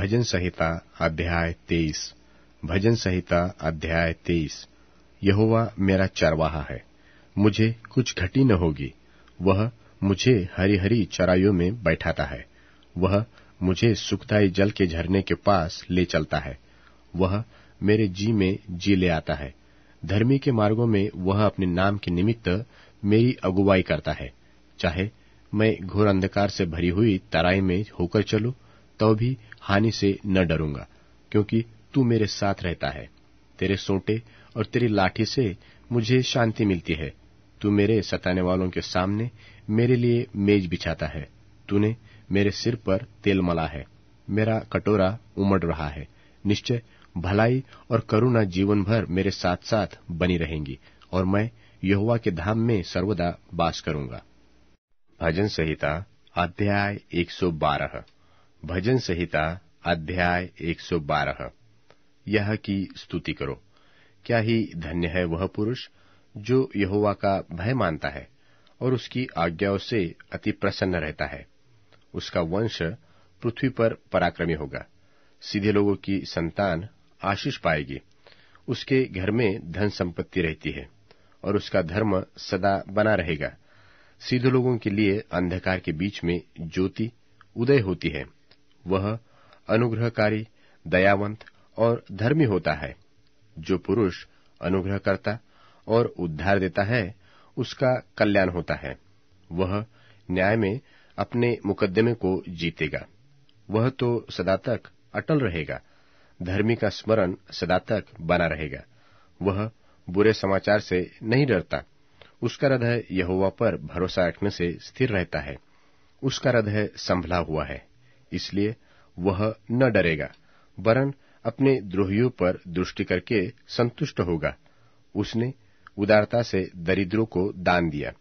भजन संहिता अध्याय तेईस भजन संहिता अध्याय तेईस यहोवा मेरा चरवाहा है मुझे कुछ घटी न होगी वह मुझे हरी हरी चराइयों में बैठाता है वह मुझे सुखदायी जल के झरने के पास ले चलता है वह मेरे जी में जी ले आता है धर्मी के मार्गों में वह अपने नाम के निमित्त मेरी अगुवाई करता है चाहे मैं घोर अंधकार से भरी हुई तराई में होकर चलू तो भी हानि से न डरूंगा क्योंकि तू मेरे साथ रहता है तेरे सोटे और तेरी लाठी से मुझे शांति मिलती है तू मेरे सताने वालों के सामने मेरे लिए मेज बिछाता है तूने मेरे सिर पर तेल मला है मेरा कटोरा उमड़ रहा है निश्चय भलाई और करुणा जीवन भर मेरे साथ साथ बनी रहेंगी और मैं यहुआ के धाम में सर्वदा बास करूंगा भजन संहिता अध्याय 112 भजन संहिता अध्याय 112 यह की स्तुति करो क्या ही धन्य है वह पुरुष जो यहोवा का भय मानता है और उसकी आज्ञाओं से अति प्रसन्न रहता है उसका वंश पृथ्वी पर पराक्रमी होगा सीधे लोगों की संतान आशीष पाएगी उसके घर में धन संपत्ति रहती है और उसका धर्म सदा बना रहेगा सीधे लोगों के लिए अंधकार के बीच में ज्योति उदय होती है वह अनुग्रहकारी दयावंत और धर्मी होता है जो पुरुष अनुग्रह करता और उद्धार देता है उसका कल्याण होता है वह न्याय में अपने मुकदमे को जीतेगा वह तो सदा तक अटल रहेगा धर्मी का स्मरण सदा तक बना रहेगा वह बुरे समाचार से नहीं डरता उसका हृदय यहोवा पर भरोसा रखने से स्थिर रहता है उसका हृदय संभला हुआ है इसलिए वह न डरेगा वरन अपने द्रोहियों पर दृष्टि करके संतुष्ट होगा उसने उदारता से दरिद्रों को दान दिया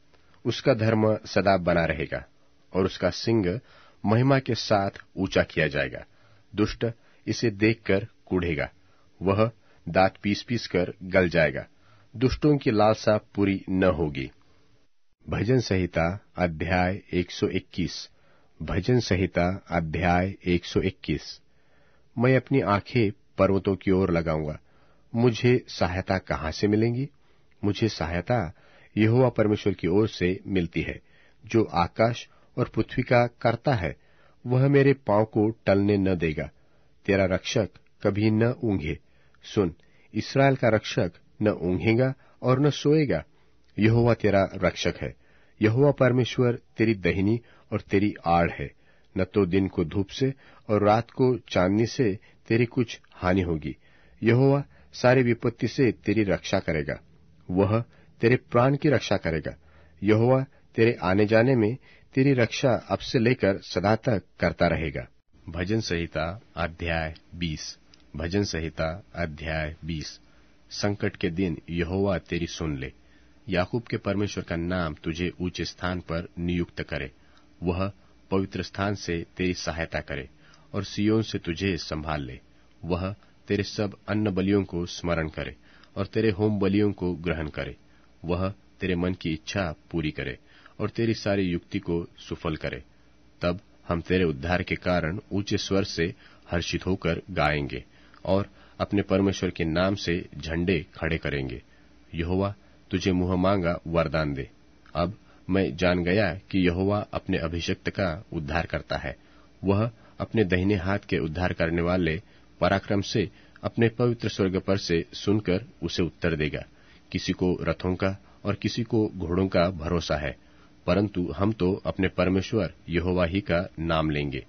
उसका धर्म सदा बना रहेगा और उसका सिंह महिमा के साथ ऊंचा किया जाएगा दुष्ट इसे देखकर कूढ़ेगा वह दांत पीस पीस कर गल जाएगा दुष्टों की लालसा पूरी न होगी भजन संहिता अध्याय 121 भजन संहिता अध्याय 121 मैं अपनी आंखें पर्वतों की ओर लगाऊंगा मुझे सहायता कहां से मिलेंगी मुझे सहायता यहोवा परमेश्वर की ओर से मिलती है जो आकाश और पृथ्वी का करता है वह मेरे पांव को टलने न देगा तेरा रक्षक कभी न ऊंघे सुन इसराइल का रक्षक न ऊंघेगा और न सोएगा यहोवा तेरा रक्षक है यहोवा परमेश्वर तेरी दहिनी और तेरी आड़ है न तो दिन को धूप से और रात को चांदनी से तेरी कुछ हानि होगी यहोवा सारी विपत्ति से तेरी रक्षा करेगा वह तेरे प्राण की रक्षा करेगा यहोवा तेरे आने जाने में तेरी रक्षा अब से लेकर सदा तक करता रहेगा भजन संहिता अध्याय 20 भजन संहिता अध्याय 20 संकट के दिन यहोवा तेरी सुन ले याकूब के परमेश्वर का नाम तुझे ऊंच स्थान पर नियुक्त करे वह पवित्र स्थान से तेरी सहायता करे और सियोन से तुझे संभाल ले वह तेरे सब अन्न बलियों को स्मरण करे और तेरे होम बलियों को ग्रहण करे वह तेरे मन की इच्छा पूरी करे और तेरी सारी युक्ति को सुफल करे तब हम तेरे उद्धार के कारण ऊंचे स्वर से हर्षित होकर गाएंगे और अपने परमेश्वर के नाम से झंडे खड़े करेंगे यहोवा तुझे मुंह मांगा वरदान दे अब मैं जान गया कि यहोवा अपने अभिषक्त का उद्धार करता है वह अपने दहिने हाथ के उद्धार करने वाले पराक्रम से अपने पवित्र स्वर्ग पर से सुनकर उसे उत्तर देगा किसी को रथों का और किसी को घोड़ों का भरोसा है परंतु हम तो अपने परमेश्वर यहोवा ही का नाम लेंगे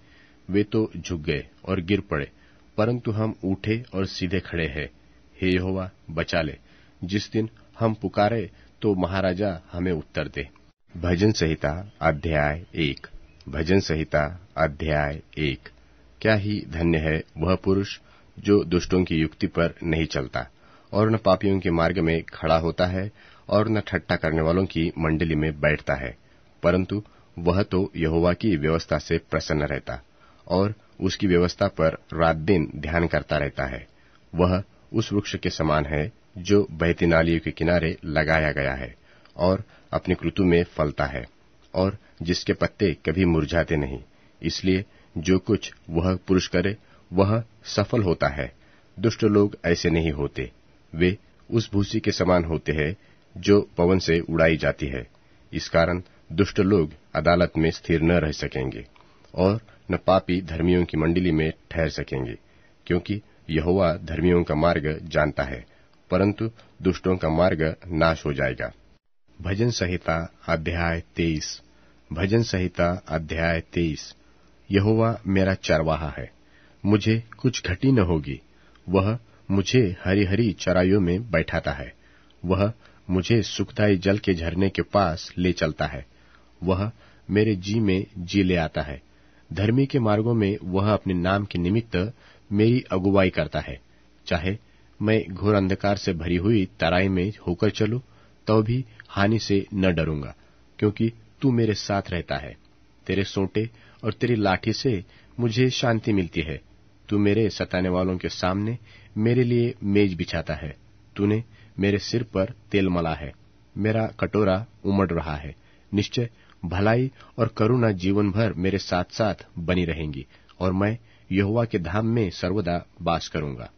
वे तो झुक गए और गिर पड़े परंतु हम उठे और सीधे खड़े हैं हे यहोवा बचा ले जिस दिन हम पुकारे तो महाराजा हमें उत्तर दे भजन संहिता अध्याय एक भजन संहिता अध्याय एक क्या ही धन्य है वह पुरुष जो दुष्टों की युक्ति पर नहीं चलता और न पापियों के मार्ग में खड़ा होता है और न ठट्टा करने वालों की मंडली में बैठता है परंतु वह तो यहोवा की व्यवस्था से प्रसन्न रहता और उसकी व्यवस्था पर रात दिन ध्यान करता रहता है वह उस वृक्ष के समान है जो बहती नालियों के किनारे लगाया गया है और अपनी कृतु में फलता है और जिसके पत्ते कभी मुरझाते नहीं इसलिए जो कुछ वह पुरुष करे वह सफल होता है दुष्ट लोग ऐसे नहीं होते वे उस भूसी के समान होते हैं जो पवन से उड़ाई जाती है इस कारण दुष्ट लोग अदालत में स्थिर न रह सकेंगे और न पापी धर्मियों की मंडली में ठहर सकेंगे क्योंकि यहोवा धर्मियों का मार्ग जानता है परंतु दुष्टों का मार्ग नाश हो जाएगा भजन संहिता अध्याय तेईस भजन संहिता अध्याय तेईस यहोवा मेरा चरवाहा है मुझे कुछ घटी न होगी वह मुझे हरी हरी चराइयों में बैठाता है वह मुझे सुखदायी जल के झरने के पास ले चलता है वह मेरे जी में जी ले आता है धर्मी के मार्गों में वह अपने नाम के निमित्त मेरी अगुवाई करता है चाहे मैं घोर अंधकार से भरी हुई तराई में होकर चलू तो भी हानि से न डरूंगा क्योंकि तू मेरे साथ रहता है तेरे सोटे और तेरी लाठी से मुझे शांति मिलती है तू मेरे सताने वालों के सामने मेरे लिए मेज बिछाता है तूने मेरे सिर पर तेल मला है मेरा कटोरा उमड़ रहा है निश्चय भलाई और करुणा जीवन भर मेरे साथ साथ बनी रहेंगी और मैं यहुआ के धाम में सर्वदा बास करूंगा